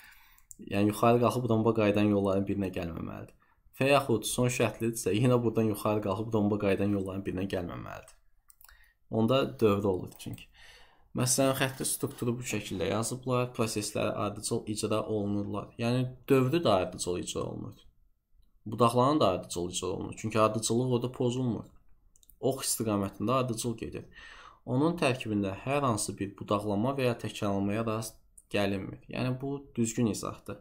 Yəni yuxarı qalxıb domba qayıdan yolların birinə gəlməməlidir. Və yaxud son şərtlidirsə, yenə burdan yuxarı qalxıb domba qayıdan yolların birinə gəlməməlidir. Onda dövrə olur çünki. Məsələn, xətti strukturu bu şəkildə yazıblar, proseslər ardıcıl icra olunurlar. Yəni dövrü də ardıcıl icra olunur. Budaqların da ardıcıl icra olunur. Çünki ardıcıllıq orada pozulmur. Ox istiqamətində ardıcıl gedir. Onun tərkibində hər hansı bir budaqlama və ya təkrarlamaya rast gəlinmir. Yəni bu düzgün izahdır.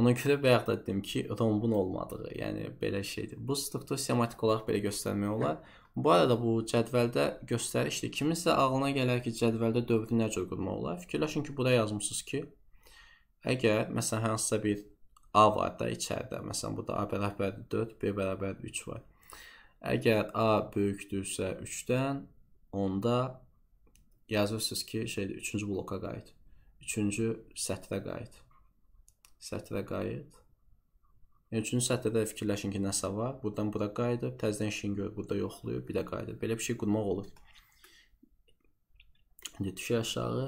Ona görə bayaq da dedim ki, rombun olmadığı, yəni belə şeydir. Bu struktur sematik olaraq belə göstərmək olar. Bu arada bu cədvəldə göstərişdir. Kiminsə ağlına gələr ki, cədvəldə dövrü necə qurmaq olar? Fikirləşin ki, burada yazmısınız ki, əgər məsələn hansısa bir A var da içəridə, məsələn burada A bərabərdir 4, B bərabərdir 3 var. Əgər A böyükdürsə 3-dən, onda yazırsınız ki, şeydir, üçüncü bloka qayıt. Üçüncü sətrə qayıt. Sətrə qayıt. Yəni, üçüncü sətrdə fikirləşin ki, nəsə var. Buradan bura qayıdıb, təzdən işin görür, burada yoxlayıb, bir də qayıdıb. Belə bir şey qurmaq olur. İndi düşür aşağı.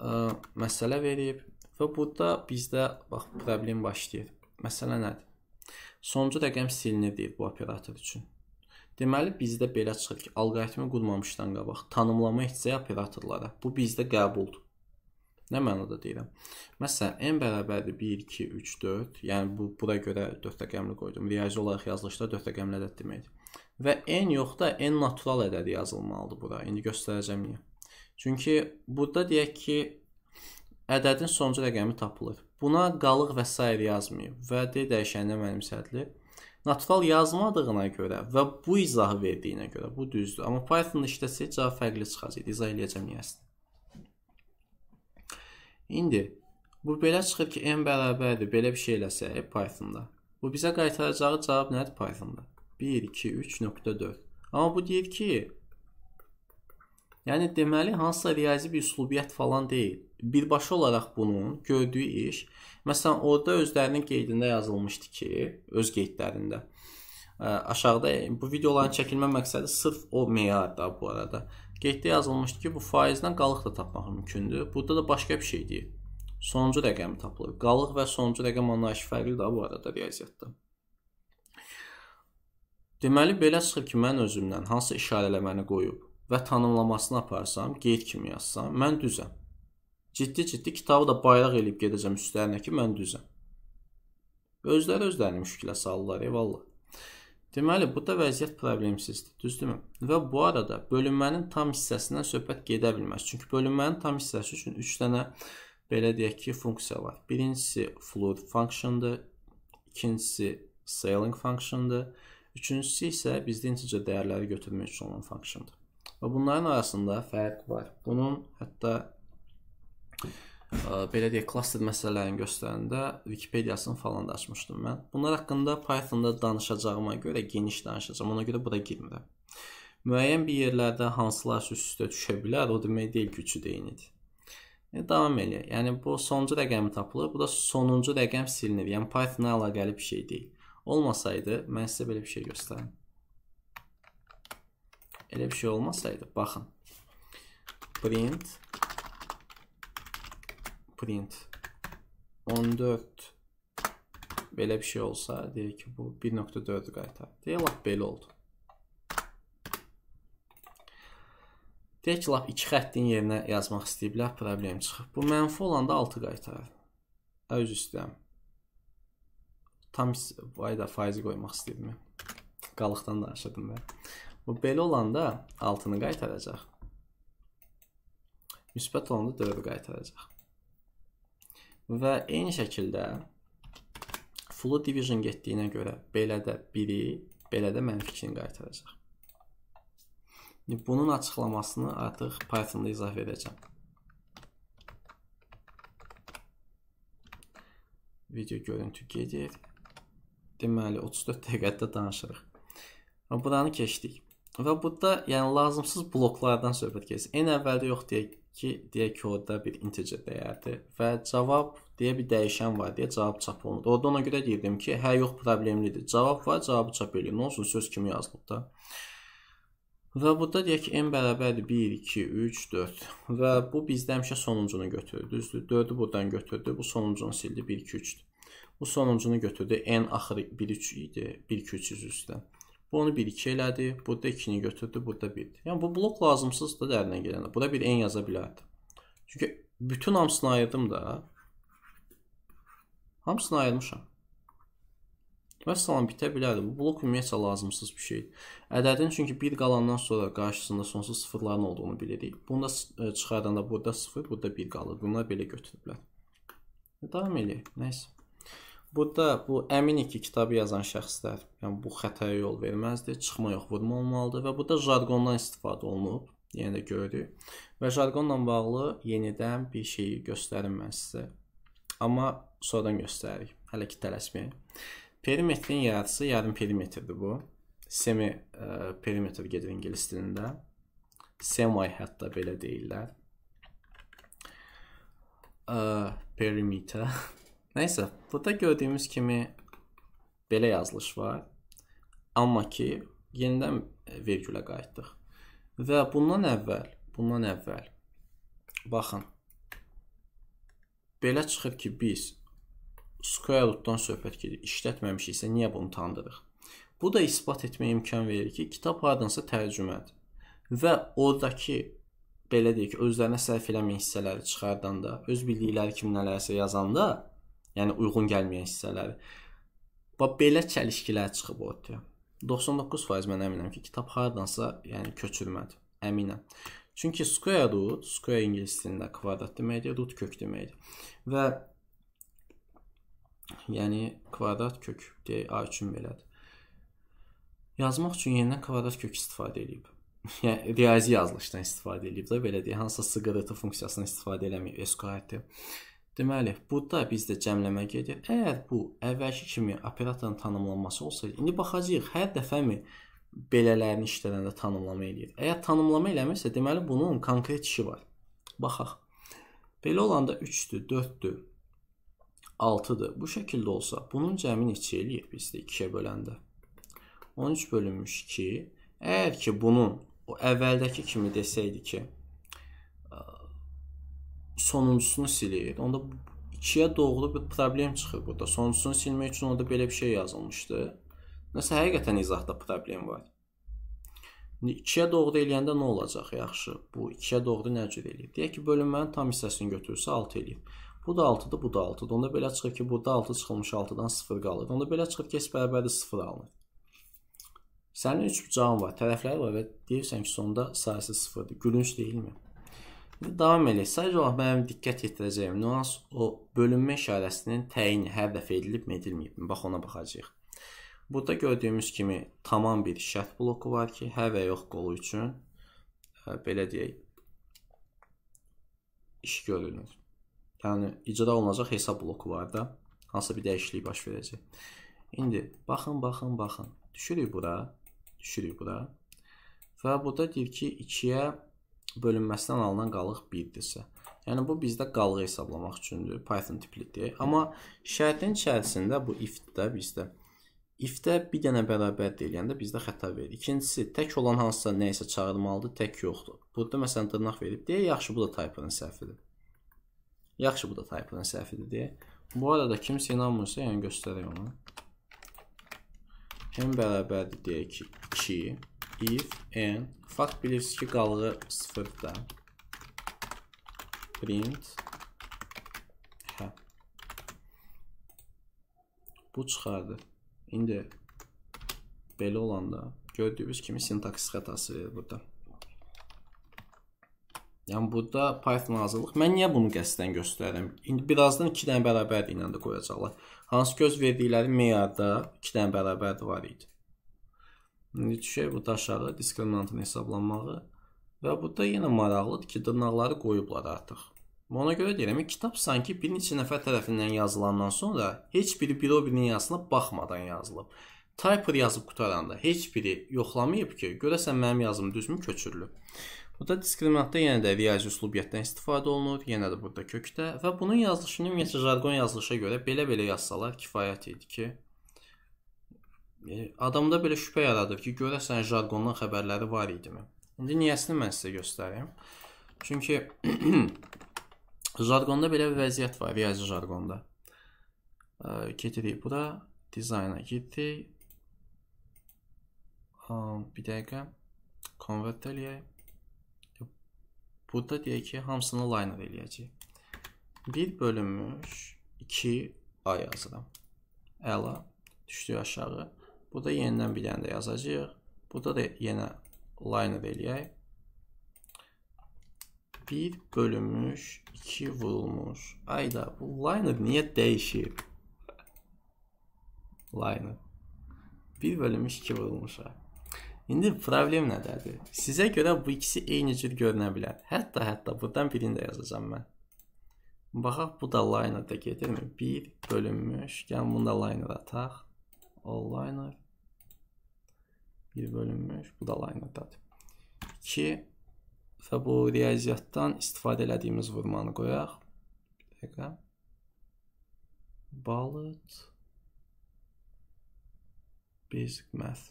Ə, məsələ verib və burada bizdə bax problem başlayır. Məsələ nədir? Sonuncu rəqəm silinir deyir bu operator üçün. Deməli bizdə belə çıxır ki, alqoritmi qurmamışdan qabaq tanımlama etsək operatorlara. Bu bizdə qəbuldur. Nə mənada deyirəm? Məsələn, n bərabərdir 1 2 3 4, yəni bu bura görə 4 rəqəmli qoydum. Riyazi olaraq yazılışda 4 rəqəmli ədəd deməkdir. Və n yox da n natural ədədi yazılmalıdır bura. İndi göstərəcəm niyə. Çünki burada deyək ki, ədədin sonuncu rəqəmi tapılır. Buna qalıq və s. yazmayıb və d dəyişəninə mənimsədilir natural yazmadığına görə və bu izahı verdiyinə görə bu düzdür. Amma Python-da işləsə cavab fərqli çıxacaq. İzah eləyəcəm niyəsini. İndi bu belə çıxır ki, n bərabərdir. Belə bir şey eləsək Python-da. Bu bizə qaytaracağı cavab nədir Python-da? 1 2 3.4. Amma bu deyir ki, yəni deməli hansısa riyazi bir üslubiyyət falan deyil birbaşa olaraq bunun gördüyü iş, məsələn, orada özlərinin qeydində yazılmışdı ki, öz qeydlərində. Ə, aşağıda bu videoların çəkilmə məqsədi sırf o meyarda bu arada. Qeyddə yazılmışdı ki, bu faizdən qalıq da tapmaq mümkündür. Burada da başqa bir şey deyil. Sonuncu rəqəmi tapılır. Qalıq və sonuncu rəqəm anlayışı fərqli də bu arada riyaziyyatda. Deməli belə çıxır ki, mən özümdən hansı işarələ məni qoyub və tanımlamasını aparsam, qeyd kimi yazsam, mən düzəm. Ciddi-ciddi kitabı da bayraq eləyib gedəcəm üstlərinə ki, mən düzəm. Özləri özlərini müşkilə salırlar, eyvallah. Deməli, burada vəziyyət problemsizdir, düzdürmü? Və bu arada bölünmənin tam hissəsindən söhbət gedə bilməz. Çünki bölünmənin tam hissəsi üçün 3 dənə belə deyək ki, funksiya var. Birincisi float functiondır, ikincisi scaling functiondır, üçüncüsü isə bizdə integer dəyərləri götürmək üçün olan functiondur. Və bunların arasında fərq var. Bunun hətta belə deyək, klaster məsələlərini göstərəndə Wikipediyasını falan da açmışdım mən. Bunlar haqqında Python-da danışacağıma görə geniş danışacağam. Ona görə bura girmirəm. Müəyyən bir yerlərdə hansılar üst-üstə düşə bilər, o demək deyil ki, üçü də eynidir. E, davam eləyək. Yəni bu sonuncu rəqəmi tapılır. Bu da sonuncu rəqəm silinir. Yəni Python-a əlaqəli bir şey deyil. Olmasaydı mən sizə belə bir şey göstərim. Elə bir şey olmasaydı, baxın. Print print 14 belə bir şey olsa deyir ki bu 1.4-ü qaytar. Deyə lap belə oldu. Deyək ki, lap 2 xəttin yerinə yazmaq istəyiblər, problem çıxıb. Bu mənfi olanda 6 qaytarar. Öz üstəm. Tam vayda faizi qoymaq istəyibmi? Qalıqdan danışırdım mən. Bu belə olanda 6-nı qaytaracaq. Müsbət olanda 4-ü qaytaracaq. Və eyni şəkildə full division getdiyinə görə belə də biri, belə də mənfi 2-ni qaytaracaq. Bunun açıqlamasını artıq Python-da izah edəcəm. Video görüntü gedir. Deməli 34 dəqiqədə danışırıq. Buranı keçdik. Və burada yəni lazımsız bloklardan söhbət keçir. Ən əvvəldə yox deyə ki, deyək kodda bir integer dəyərdir və cavab deyə bir dəyişən var deyə cavab çap olunur. Orada ona görə deyirdim ki, hə yox problemlidir. Cavab var, cavabı çap eləyir. Nə olsun söz kimi yazılıb da. Və burada deyək ki, n bərabərdir 1 2 3 4 və bu bizdə həmişə sonuncunu götürür. Düzdür? 4-ü burdan götürdü, bu sonuncunu sildi 1 2 3. -dür. Bu sonuncunu götürdü. n axırı 1 3 idi. 1 2 3 üstə. Bu onu 1-2 elədi, burada 2-ni götürdü, burada 1-dir. Yəni bu blok lazımsızdır da əlinə gələndə. Burada bir n yaza bilərdim. Çünki bütün hamısını ayırdım da. Hamısını ayırmışam. Məsələn bitə bilərdi. Bu blok ümumiyyətlə lazımsız bir şeydir. Ədədin çünki 1 qalandan sonra qarşısında sonsuz sıfırların olduğunu bilirik. Bunu da e, çıxardanda burada 0, burada 1 qalır. Bunlar belə götürüblər. E, davam eləyək. Nəysə. Burada bu əminik ki, kitabı yazan şəxslər, yəni bu xətaya yol verməzdi, çıxma yox, vurma olmalıdır və burada jargondan istifadə olunub, yenə də görürük. Və jargonla bağlı yenidən bir şeyi göstərim mən sizə. Amma sonradan göstəririk. Hələ ki tələsməyin. Perimetrin yarısı yarım perimetrdir bu. Semi e, perimetr gedir ingilis dilində. Semi hətta belə deyirlər. E, perimeter (laughs) Nəysə, burada gördüyümüz kimi belə yazılış var. Amma ki, yenidən e, vergülə qayıtdıq. Və bundan əvvəl, bundan əvvəl baxın. Belə çıxır ki, biz square root-dan söhbət gedir. İşlətməmişiksə niyə bunu tanıdırıq? Bu da isbat etməyə imkan verir ki, kitab hardansa tərcümədir. Və oradakı belə deyək, özlərinə sərf eləməyən hissələri çıxardanda, öz bildikləri kimi nələrsə yazanda Yəni uyğun gəlməyən hissələri. Bax belə çəlişkilər çıxıb ortaya. 99% mən əminəm ki, kitab hardansa, yəni köçürmədi. Əminəm. Çünki square root, square ingilis dilində kvadrat deməkdir, root kök deməkdir. Və yəni kvadrat kök deyə A üçün belədir. Yazmaq üçün yenidən kvadrat kök istifadə edib. (laughs) Yəni riyazi yazılışdan istifadə edib də belə deyə hansısa sqrt funksiyasından istifadə eləmir SQRT. Deməli, burada bizdə cəmləmə gedir. Əgər bu əvvəlki kimi operatorun tanımlanması olsaydı, indi baxacağıq hər dəfəmi belələrini işlədəndə tanımlama eləyir. Əgər tanımlama eləmirsə, deməli bunun konkret işi var. Baxaq. Belə olanda 3-dür, 4-dür, 6-dır. Bu şəkildə olsa, bunun cəmi neçə eləyir bizdə 2-yə böləndə? 13 bölünmüş 2. Əgər ki bunun o əvvəldəki kimi desəydi ki, sonuncusunu silib. Onda 2-yə doğru bir problem çıxır burada. Sonuncusunu silmək üçün orada belə bir şey yazılmışdı. Nəsə həqiqətən izahda problem var. İndi 2-yə doğru eləyəndə nə olacaq? Yaxşı. Bu 2-yə doğru nə cür eləyir? Deyək ki, bölünmənin tam hissəsini götürsə 6 eləyir. Bu da 6-dır, bu da 6-dır. Onda belə çıxır ki, burada 6 çıxılmış 6-dan 0 qalır. Onda belə çıxır ki, heç bərabəri 0 alınır. Sənin üç bucağın var, tərəfləri var və deyirsən ki, sonda sayısı 0-dır. Gülünc deyilmi? İndi davam edək. Sadəcə olaraq mənim diqqət yetirəcəyim nüans o bölünmə işarəsinin təyini hər dəfə edilibmi, edilməyibmi? Bax ona baxacağıq. Burada gördüyümüz kimi tamam bir şərt bloku var ki, hə və yox qolu üçün e, belə deyək iş görünür. Yəni icra olunacaq hesab bloku var da, hansısa bir dəyişiklik baş verəcək. İndi baxın, baxın, baxın. Düşürük bura, düşürük bura. Və burada deyir ki, 2-yə bölünməsindən alınan qalıq 1-dirsə. Yəni bu bizdə qalğı hesablamaq üçündür Python tipli deyək. Amma şərtin içərisində bu if-də bizdə if-də bir dənə bərabər deyəndə yəni bizdə xəta verir. İkincisi tək olan hansısa nə isə çağırmalıdır, tək yoxdur. Burada məsələn dırnaq verib deyə, yaxşı bu da type'ın səhvidir. Yaxşı bu da type'ın səhvidir deyə. Bu arada kimsə inanmırsa, yəni göstərək onu. M bərabərdir deyək ki, 2 if n fakt bilirsiniz ki qaldı 0-da print hə bu çıxardı. İndi belə olanda gördüyünüz kimi sintaks xətası verir burada. Yəni burada Python hazırlıq. Mən niyə bunu qəsdən göstərirəm? İndi birazdan 2 dənə bərabərliklə də qoyacaqlar. Hansı göz verdikləri mearda 2 dənə bərabərdir var idi. İndi düşək burada aşağı diskriminantın hesablanmağı və burada yenə maraqlıdır ki, dırnaqları qoyublar artıq. Ona görə deyirəm, kitab sanki bir neçə nəfər tərəfindən yazılandan sonra heç biri bir o birinin yazısına baxmadan yazılıb. Typer yazıb qutaranda heç biri yoxlamayıb ki, görəsən mənim yazım düzmü köçürülüb. Burada diskriminantda yenə də riyazi üslubiyyətdən istifadə olunur, yenə də burada kökdə və bunun yazılışını ümumiyyətlə jargon yazılışa görə belə-belə yazsalar kifayət idi ki, E, adamda belə şübhə yaradır ki, görəsən jargondan xəbərləri var idimi? İndi niyəsini mən sizə göstərim. Çünki (clears throat) jargonda belə bir vəziyyət var, riyazi jargonda. E, gedirik bura, dizayna getdik. Bir dəqiqə convert eləyək. Burada deyək ki, hamısını liner eləyəcək. 1 bölünmüş 2 a yazıram. Əla düşdü aşağı. Burada yenidən bir dənə də yazacağıq. Burada da yenə liner eləyək. 1 bölünmüş 2 vurulmuş. Ayda bu liner niyə dəyişib? Liner. 1 bölünmüş 2 vurulmuş. İndi problem nədədir? Sizə görə bu ikisi eyni cür görünə bilər. Hətta hətta burdan birini də yazacağam mən. Baxaq bu da linerda gedirmi? 1 bölünmüş. Gəlin yəni bunu da liner ataq. All liner. 1 bölünmüş. Bu da line-adadır. 2 və bu riyaziyyatdan istifadə elədiyimiz vurmanı qoyaq. Bir dəqiqə. Balıd basic math.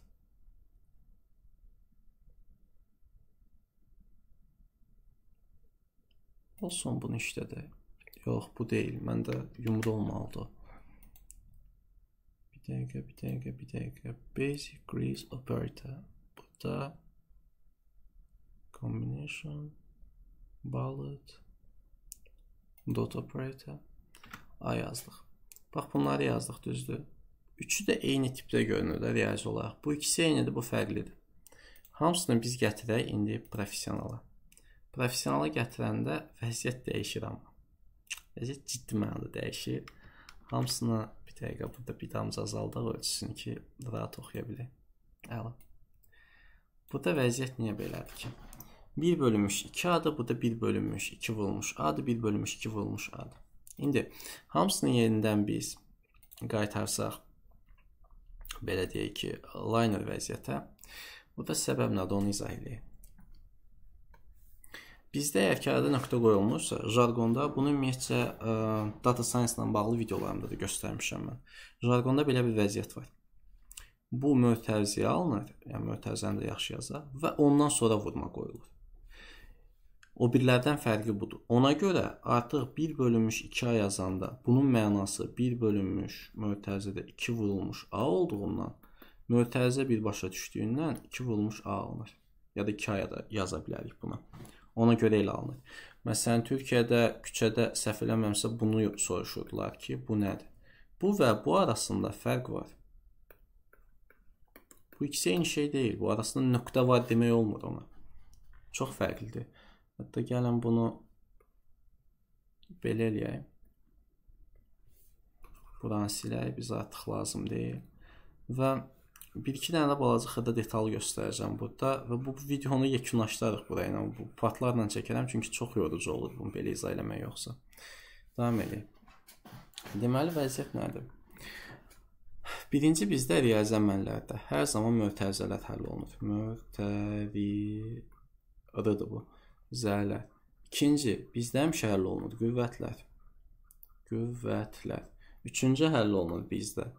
Olsun bunu işlədi. Yox, bu deyil. Məndə yumru olmalıdır dakika, bir dakika, bir dakika. Basic Grease Operata. Bu da combination ballad dot operator A yazdıq. Bax bunları yazdıq düzdür. Üçü də eyni tipdə görünür də riyazi olaraq. Bu ikisi eynidir, bu fərqlidir. Hamısını biz gətirək indi professionala. Professionala gətirəndə vəziyyət dəyişir amma. Vəziyyət ciddi mənada dəyişir. Hamısını Dəqiqə burada bir damcı azaldaq ölçüsünü ki, rahat oxuya bilək. Əla. Burada vəziyyət niyə belədir ki? 1 bölünmüş 2A-dır, burada 1 bölünmüş 2 vurulmuş A-dır, 1 bölünmüş 2 vurulmuş A-dır. İndi hamısının yerindən biz qaytarsaq, belə deyək ki, liner vəziyyətə, burada səbəb nədir, onu izah edək. Bizdə əfkarda nöqtə qoyulmuş jargonda bunu ümumiyyətcə ə, e, data science ilə bağlı videolarımda da göstərmişəm mən. Jargonda belə bir vəziyyət var. Bu mötərizəyə alınır, yəni mötərizəni də yaxşı yaza və ondan sonra vurma qoyulur. O birlərdən fərqi budur. Ona görə artıq 1 bölünmüş 2A yazanda bunun mənası 1 bölünmüş mötərizədə 2 vurulmuş A olduğundan mötərizə birbaşa düşdüyündən 2 vurulmuş A alınır. Ya da 2A ya da yaza bilərik buna ona görə elə alınır. Məsələn, Türkiyədə küçədə səhv eləmirəmsə bunu soruşurdular ki, bu nədir? Bu və bu arasında fərq var. Bu ikisi eyni şey deyil. Bu arasında nöqtə var demək olmur ona. Çox fərqlidir. Hətta gəlin bunu belə eləyək. Buranı silək, bizə artıq lazım deyil. Və bir-iki dənə də balaca xırda detal göstərəcəm burada və bu videonu yekunlaşdırırıq burayla. Yəni bu partlarla çəkərəm çünki çox yorucu olur bunu belə izah eləmək yoxsa. Davam edək. Deməli vəziyyət nədir? Birinci bizdə riyazi əməllərdə hər zaman mötərizələr həll olunur. Mötərizədir bu. Zələr. İkinci bizdə həmişə həll olunur qüvvətlər. Qüvvətlər. Üçüncü həll olunur bizdə.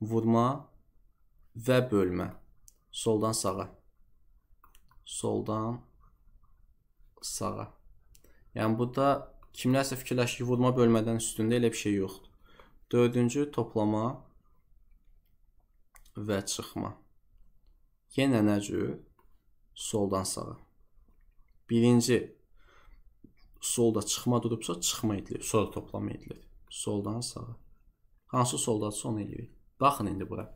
Vurma, və bölmə. Soldan sağa. Soldan sağa. Yəni burada kimlərsə fikirləşir ki, vurma bölmədən üstündə elə bir şey yoxdur. Dördüncü toplama və çıxma. Yenə nə cür? Soldan sağa. Birinci solda çıxma durubsa çıxma edilir, sonra toplama edilir. Soldan sağa. Hansı soldadırsa onu eləyirik. Baxın indi bura.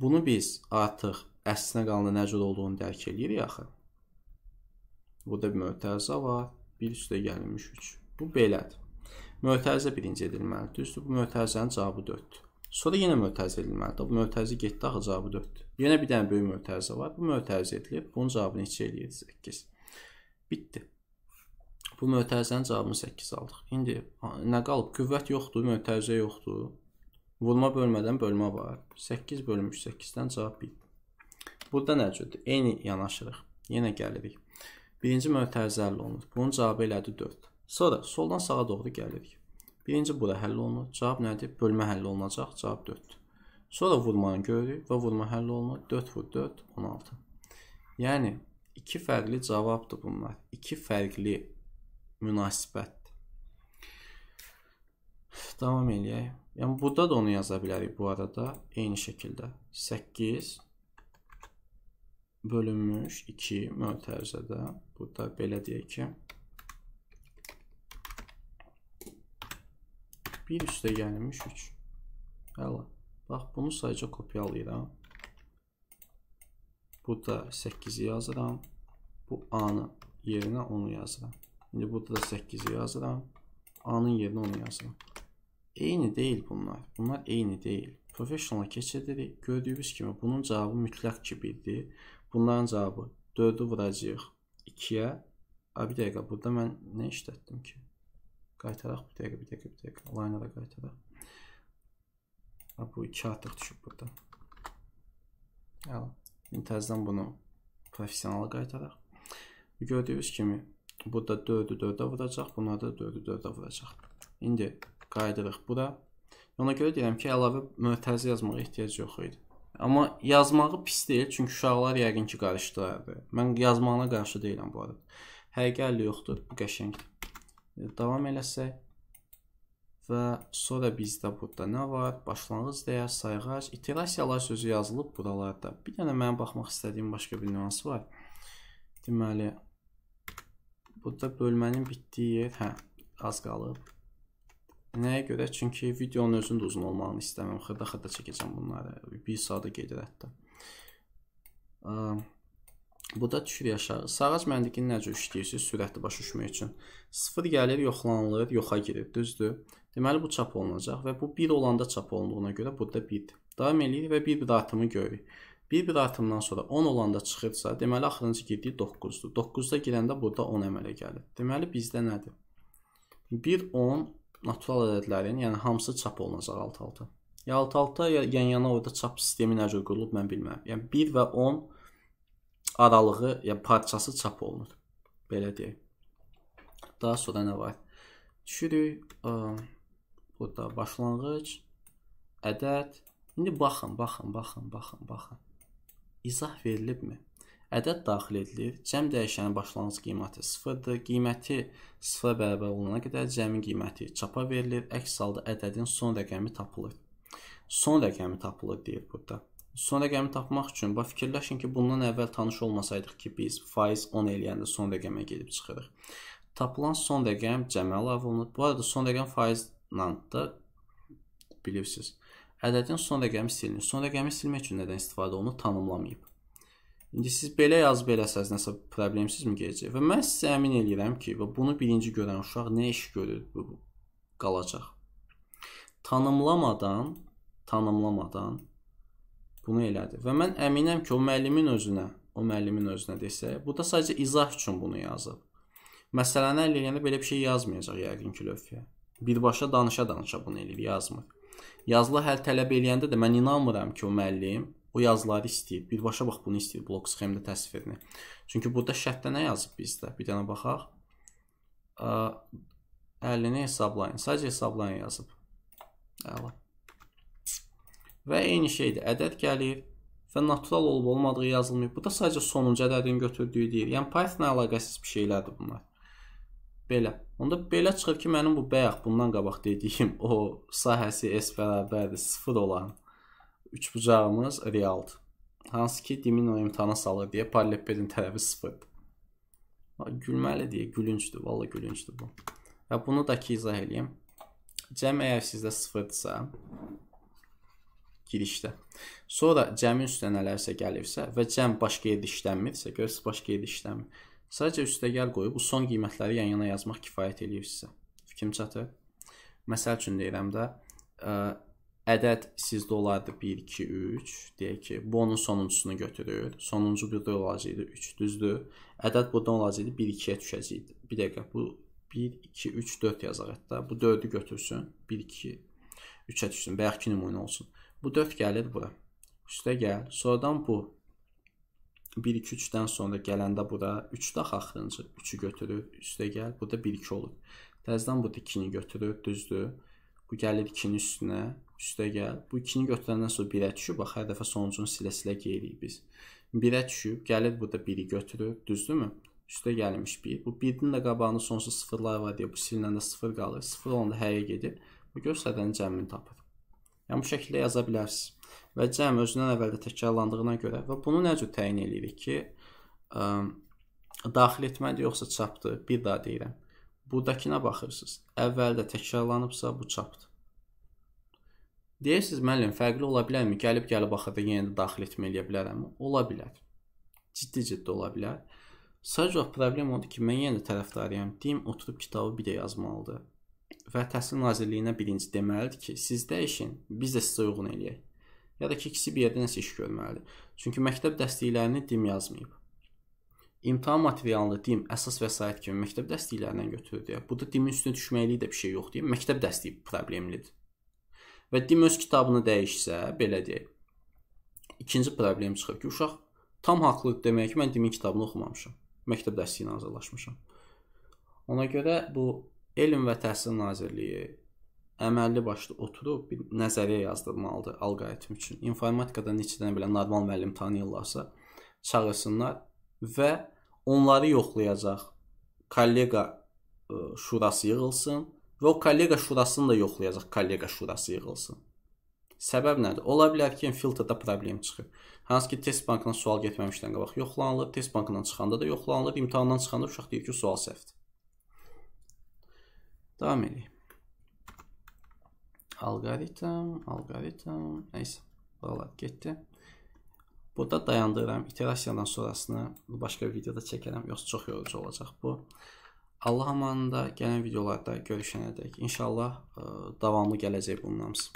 Bunu biz artıq əslinə qanunda nə cür olduğunu dərk edirik axı. Burada bir mötərizə var. 1 üstə gəlinmiş 3. Bu belədir. Mötərizə birinci edilməli. Düzdür, bu mötərizənin cavabı 4-dür. Sonra yenə mötərizə edilməlidir. Bu mötərizə getdi axı cavabı 4-dür. Yenə bir dənə böyük mötərizə var. Bu mötərizə edilib. Bunun cavabını neçə eləyir? 8. Bitdi. Bu mötərizənin cavabını 8 aldıq. İndi nə qalıb? Qüvvət yoxdur, mötərizə yoxdur. Vurma bölmədən bölmə var. 8 bölmüş 8-dən cavab 1. Burada nə cürdür? Eyni yanaşırıq. Yenə gəlirik. Birinci mötərizə həll olunur. Bunun cavabı elədi 4. Sonra soldan sağa doğru gəlirik. Birinci bura həll olunur. Cavab nədir? Bölmə həll olunacaq. Cavab 4-dür. Sonra vurmanı görürük və vurma həll olunur. 4 vur 4, 16. Yəni, iki fərqli cavabdır bunlar. İki fərqli münasibətdir. Davam eləyək. Yəni burada da onu yaza bilərik bu arada eyni şəkildə. 8 bölünmüş 2 mötərizədə burada belə deyək ki 1 üstə gəlmiş 3. Hələ. Bax bunu sayca kopyalayıram. Burada 8-i yazıram. Bu A-nı yerinə onu yazıram. İndi burada da 8-i yazıram. A-nın yerinə onu yazıram. Eyni deyil bunlar. Bunlar eyni deyil. Professional keçidirik. Gördüyünüz kimi bunun cavabı mütləq kibidir. Bunların cavabı 4-ü vuracağıq 2-yə. Bir dəqiqə, burada mən nə işlətdim ki? Qaytaraq, bir dəqiqə, bir dəqiqə, bir dəqiqə. Liner'a qaytaraq. A, bu 2 artıq düşüb burada. Əla. İndi təzdən bunu professionala qaytaraq. Gördüyünüz kimi burada 4-ü 4-ə vuracaq, bunlar da 4-ü 4-ə vuracaq. İndi qayıdırıq bura. Ona görə deyirəm ki, əlavə mötərizə yazmağa ehtiyac yox idi. Amma yazmağı pis deyil, çünki uşaqlar yəqin ki, qarışdırardı. Mən yazmağına qarşı deyiləm bu arada. Həqiqə əlli yoxdur, bu qəşəngdir. E, davam eləsək. Və sonra bizdə burada nə var? Başlanğıc dəyər, sayğac, iterasiyalar sözü yazılıb buralarda. Bir dənə mənim baxmaq istədiyim başqa bir nüansı var. Deməli, burada bölmənin bitdiyi yer, hə, az qalıb. Nəyə görə? Çünki videonun özünün də uzun olmağını istəmirəm. Xırda-xırda çəkəcəm bunları. 1 saata gedir hətta. Bu da düşür aşağı. Sağac məntiqini nə cür işləyirsiniz sürətli başa düşmək üçün? 0 gəlir, yoxlanılır, yoxa girir, düzdür? Deməli bu çap olunacaq və bu 1 olanda çap olunduğuna görə burada 1-dir. Davam eləyirik və bir-bir artımı görürük. Bir-bir artımdan sonra 10 olanda çıxırsa, deməli axırıncı girdiyi 9-dur. 9-da girəndə burada 10 əmələ gəlir. Deməli bizdə nədir? 1 10 natural ədədlərin, yəni hamısı çap olunacaq alt-alta. Ya alt-alta, ya yan-yana orada çap sistemi nə cür qurulub mən bilmirəm. Yəni 1 və 10 aralığı, yəni parçası çap olunur. Belə deyək. Daha sonra nə var? Düşürük. Burada başlanğıc, ədəd. İndi baxın, baxın, baxın, baxın, baxın. İzah verilibmi? ədəd daxil edilir. Cəm dəyişənin başlanğıc qiyməti 0-dır. Qiyməti 0-a bərabər olana qədər cəmin qiyməti çapa verilir. Əks halda ədədin son rəqəmi tapılır. Son rəqəmi tapılır deyir burada. Son rəqəmi tapmaq üçün bax fikirləşin ki, bundan əvvəl tanış olmasaydıq ki, biz faiz 10 eləyəndə son rəqəmə gedib çıxırıq. Tapılan son rəqəm cəmə əlavə olunur. Bu arada son rəqəm faizlə da bilirsiniz. Ədədin son rəqəmi silinir. Son rəqəmi silmək üçün nədən istifadə olunur? Tanımlamayıb. İndi siz belə yaz beləsəz nəsə problemsizmi gələcək? Və mən sizə əmin eləyirəm ki, və bunu birinci görən uşaq nə iş görür bu, bu qalacaq. Tanımlamadan, tanımlamadan bunu elədi. Və mən əminəm ki, o müəllimin özünə, o müəllimin özünə desə, bu da sadəcə izah üçün bunu yazıb. Məsələni həll edəndə belə bir şey yazmayacaq yəqin ki, lövhəyə. Birbaşa danışa-danışa bunu eləyir, yazmır. Yazılı həll tələb eləyəndə də mən inanmıram ki, o müəllim o yazıları istəyib. Birbaşa bax bunu istəyir blok sxemdə təsvirini. Çünki burada şərtdə nə yazıb bizdə? Bir dənə baxaq. 50-ni hesablayın. Sadəcə hesablayın yazıb. Əla. Və eyni şeydir. Ədəd gəlir və natural olub olmadığı yazılmayıb. Bu da sadəcə sonuncu ədədin götürdüyü deyil. Yəni Python-la əlaqəsiz bir şeylərdir bunlar. Belə. Onda belə çıxır ki, mənim bu bayaq bundan qabaq dediyim (laughs) o sahəsi s bərabərdir 0 olan üçbucağımız realdır. Hansı ki Dimino imtahana salır deyə Parlepelin tələbi sıfırdır. Gülməli deyə gülüncdür, valla gülüncdür bu. Və bunu da ki izah edeyim. Cəm əgər sizdə sıfırdırsa, girişdə. Sonra cəmin üstə nələrsə gəlirsə və cəm başqa yerdə işlənmirsə, görürsüz başqa yerdə işlənmir. Sadəcə üstə gəl qoyub bu son qiymətləri yan-yana yazmaq kifayət eləyir sizə. Fikrim çatır. Məsəl üçün deyirəm də, ə, ədəd sizdə olardı 1, 2, 3. Deyək ki, bu onun sonuncusunu götürür. Sonuncu burada olacaqdı 3, düzdür? Ədəd burada olacaqdı 1, 2-yə düşəcəkdi. Bir dəqiqə, bu 1, 2, 3, 4 yazaq hətta. Bu 4-ü götürsün. 1, 2, 3-ə düşsün. Bayaqki nümunə olsun. Bu 4 gəlir bura. Üstə gəl. Sonradan bu 1 2 3-dən sonra gələndə bura 3 dax axırıncı 3-ü götürür, üstə gəl. Burada 1 2 olur. Təzədən burada 2-ni götürür, düzdür? Bu gəlir 2-nin üstünə üstə gəl. Bu 2-ni götürəndən sonra 1-ə düşüb. Bax, hər dəfə sonucunu silə-silə gelirik biz. 1-ə düşüb, gəlir burada 1-i götürür, düzdürmü? Üstə gəlmiş 1. Bu 1-in də qabağında sonsuz sıfırlar var deyə bu silindən də sıfır qalır. Sıfır onda hərə gedir. Bu göstərənin cəmini tapır. Yəni bu şəkildə yaza bilərsiniz. Və cəm özündən əvvəldə təkrarlandığına görə və bunu nə cür təyin edirik ki, ə, daxil etmədir yoxsa çapdır? Bir daha deyirəm. Budakinə baxırsınız. Əvvəldə təkrarlanıbsa bu çapdır. Deyirsiz, müəllim, fərqli ola bilərmi? Gəlib-gəlib axırda yenə də daxil etmə eləyə bilərəm. Ola bilər. Ciddi-ciddi ola bilər. Sadəcə olaraq problem odur ki, mən yenə də tərəfdarıyam. Deyim, oturub kitabı bir də yazmalıdır. Və Təhsil Nazirliyinə birinci deməlidir ki, siz dəyişin, biz də sizə uyğun eləyək. Ya da ki, ikisi bir yerdə nəsə iş görməlidir. Çünki məktəb dəstəklərini dim yazmayıb. İmtahan materialını dim əsas vəsait kimi məktəb dəstəklərindən götürür deyə. Bu da dimin üstünə düşməkliyi də bir şey yoxdur. Məktəb dəstəyi problemlidir və Dim öz kitabını dəyişsə, belə deyək. İkinci problem çıxır ki, uşaq tam haqlıdır demək ki, mən Dimin kitabını oxumamışam. Məktəb dəstəyi ilə hazırlaşmışam. Ona görə bu Elm və Təhsil Nazirliyi əməlli başlı oturub bir nəzəriyyə yazdırmalıdır alqoritm üçün. İnformatikadan neçədən belə normal müəllim tanıyırlarsa, çağırsınlar və onları yoxlayacaq kollega şurası yığılsın Və o kollega şurasını da yoxlayacaq, kollega şurası yığılsın. Səbəb nədir? Ola bilər ki, filtrdə problem çıxıb. Hansı ki, test bankına sual getməmişdən qabaq yoxlanılır, test bankından çıxanda da yoxlanılır, imtahandan çıxanda uşaq deyir ki, sual səhvdir. Davam edək. Algoritm, algoritm, nəysə, buralar getdi. Burada dayandırıram, iterasiyadan sonrasını başqa videoda çəkərəm, yoxsa çox yorucu olacaq bu. Allah amanında, gələn videolarda görüşənədək inşallah ə, davamlı gələcək bunun hamısı.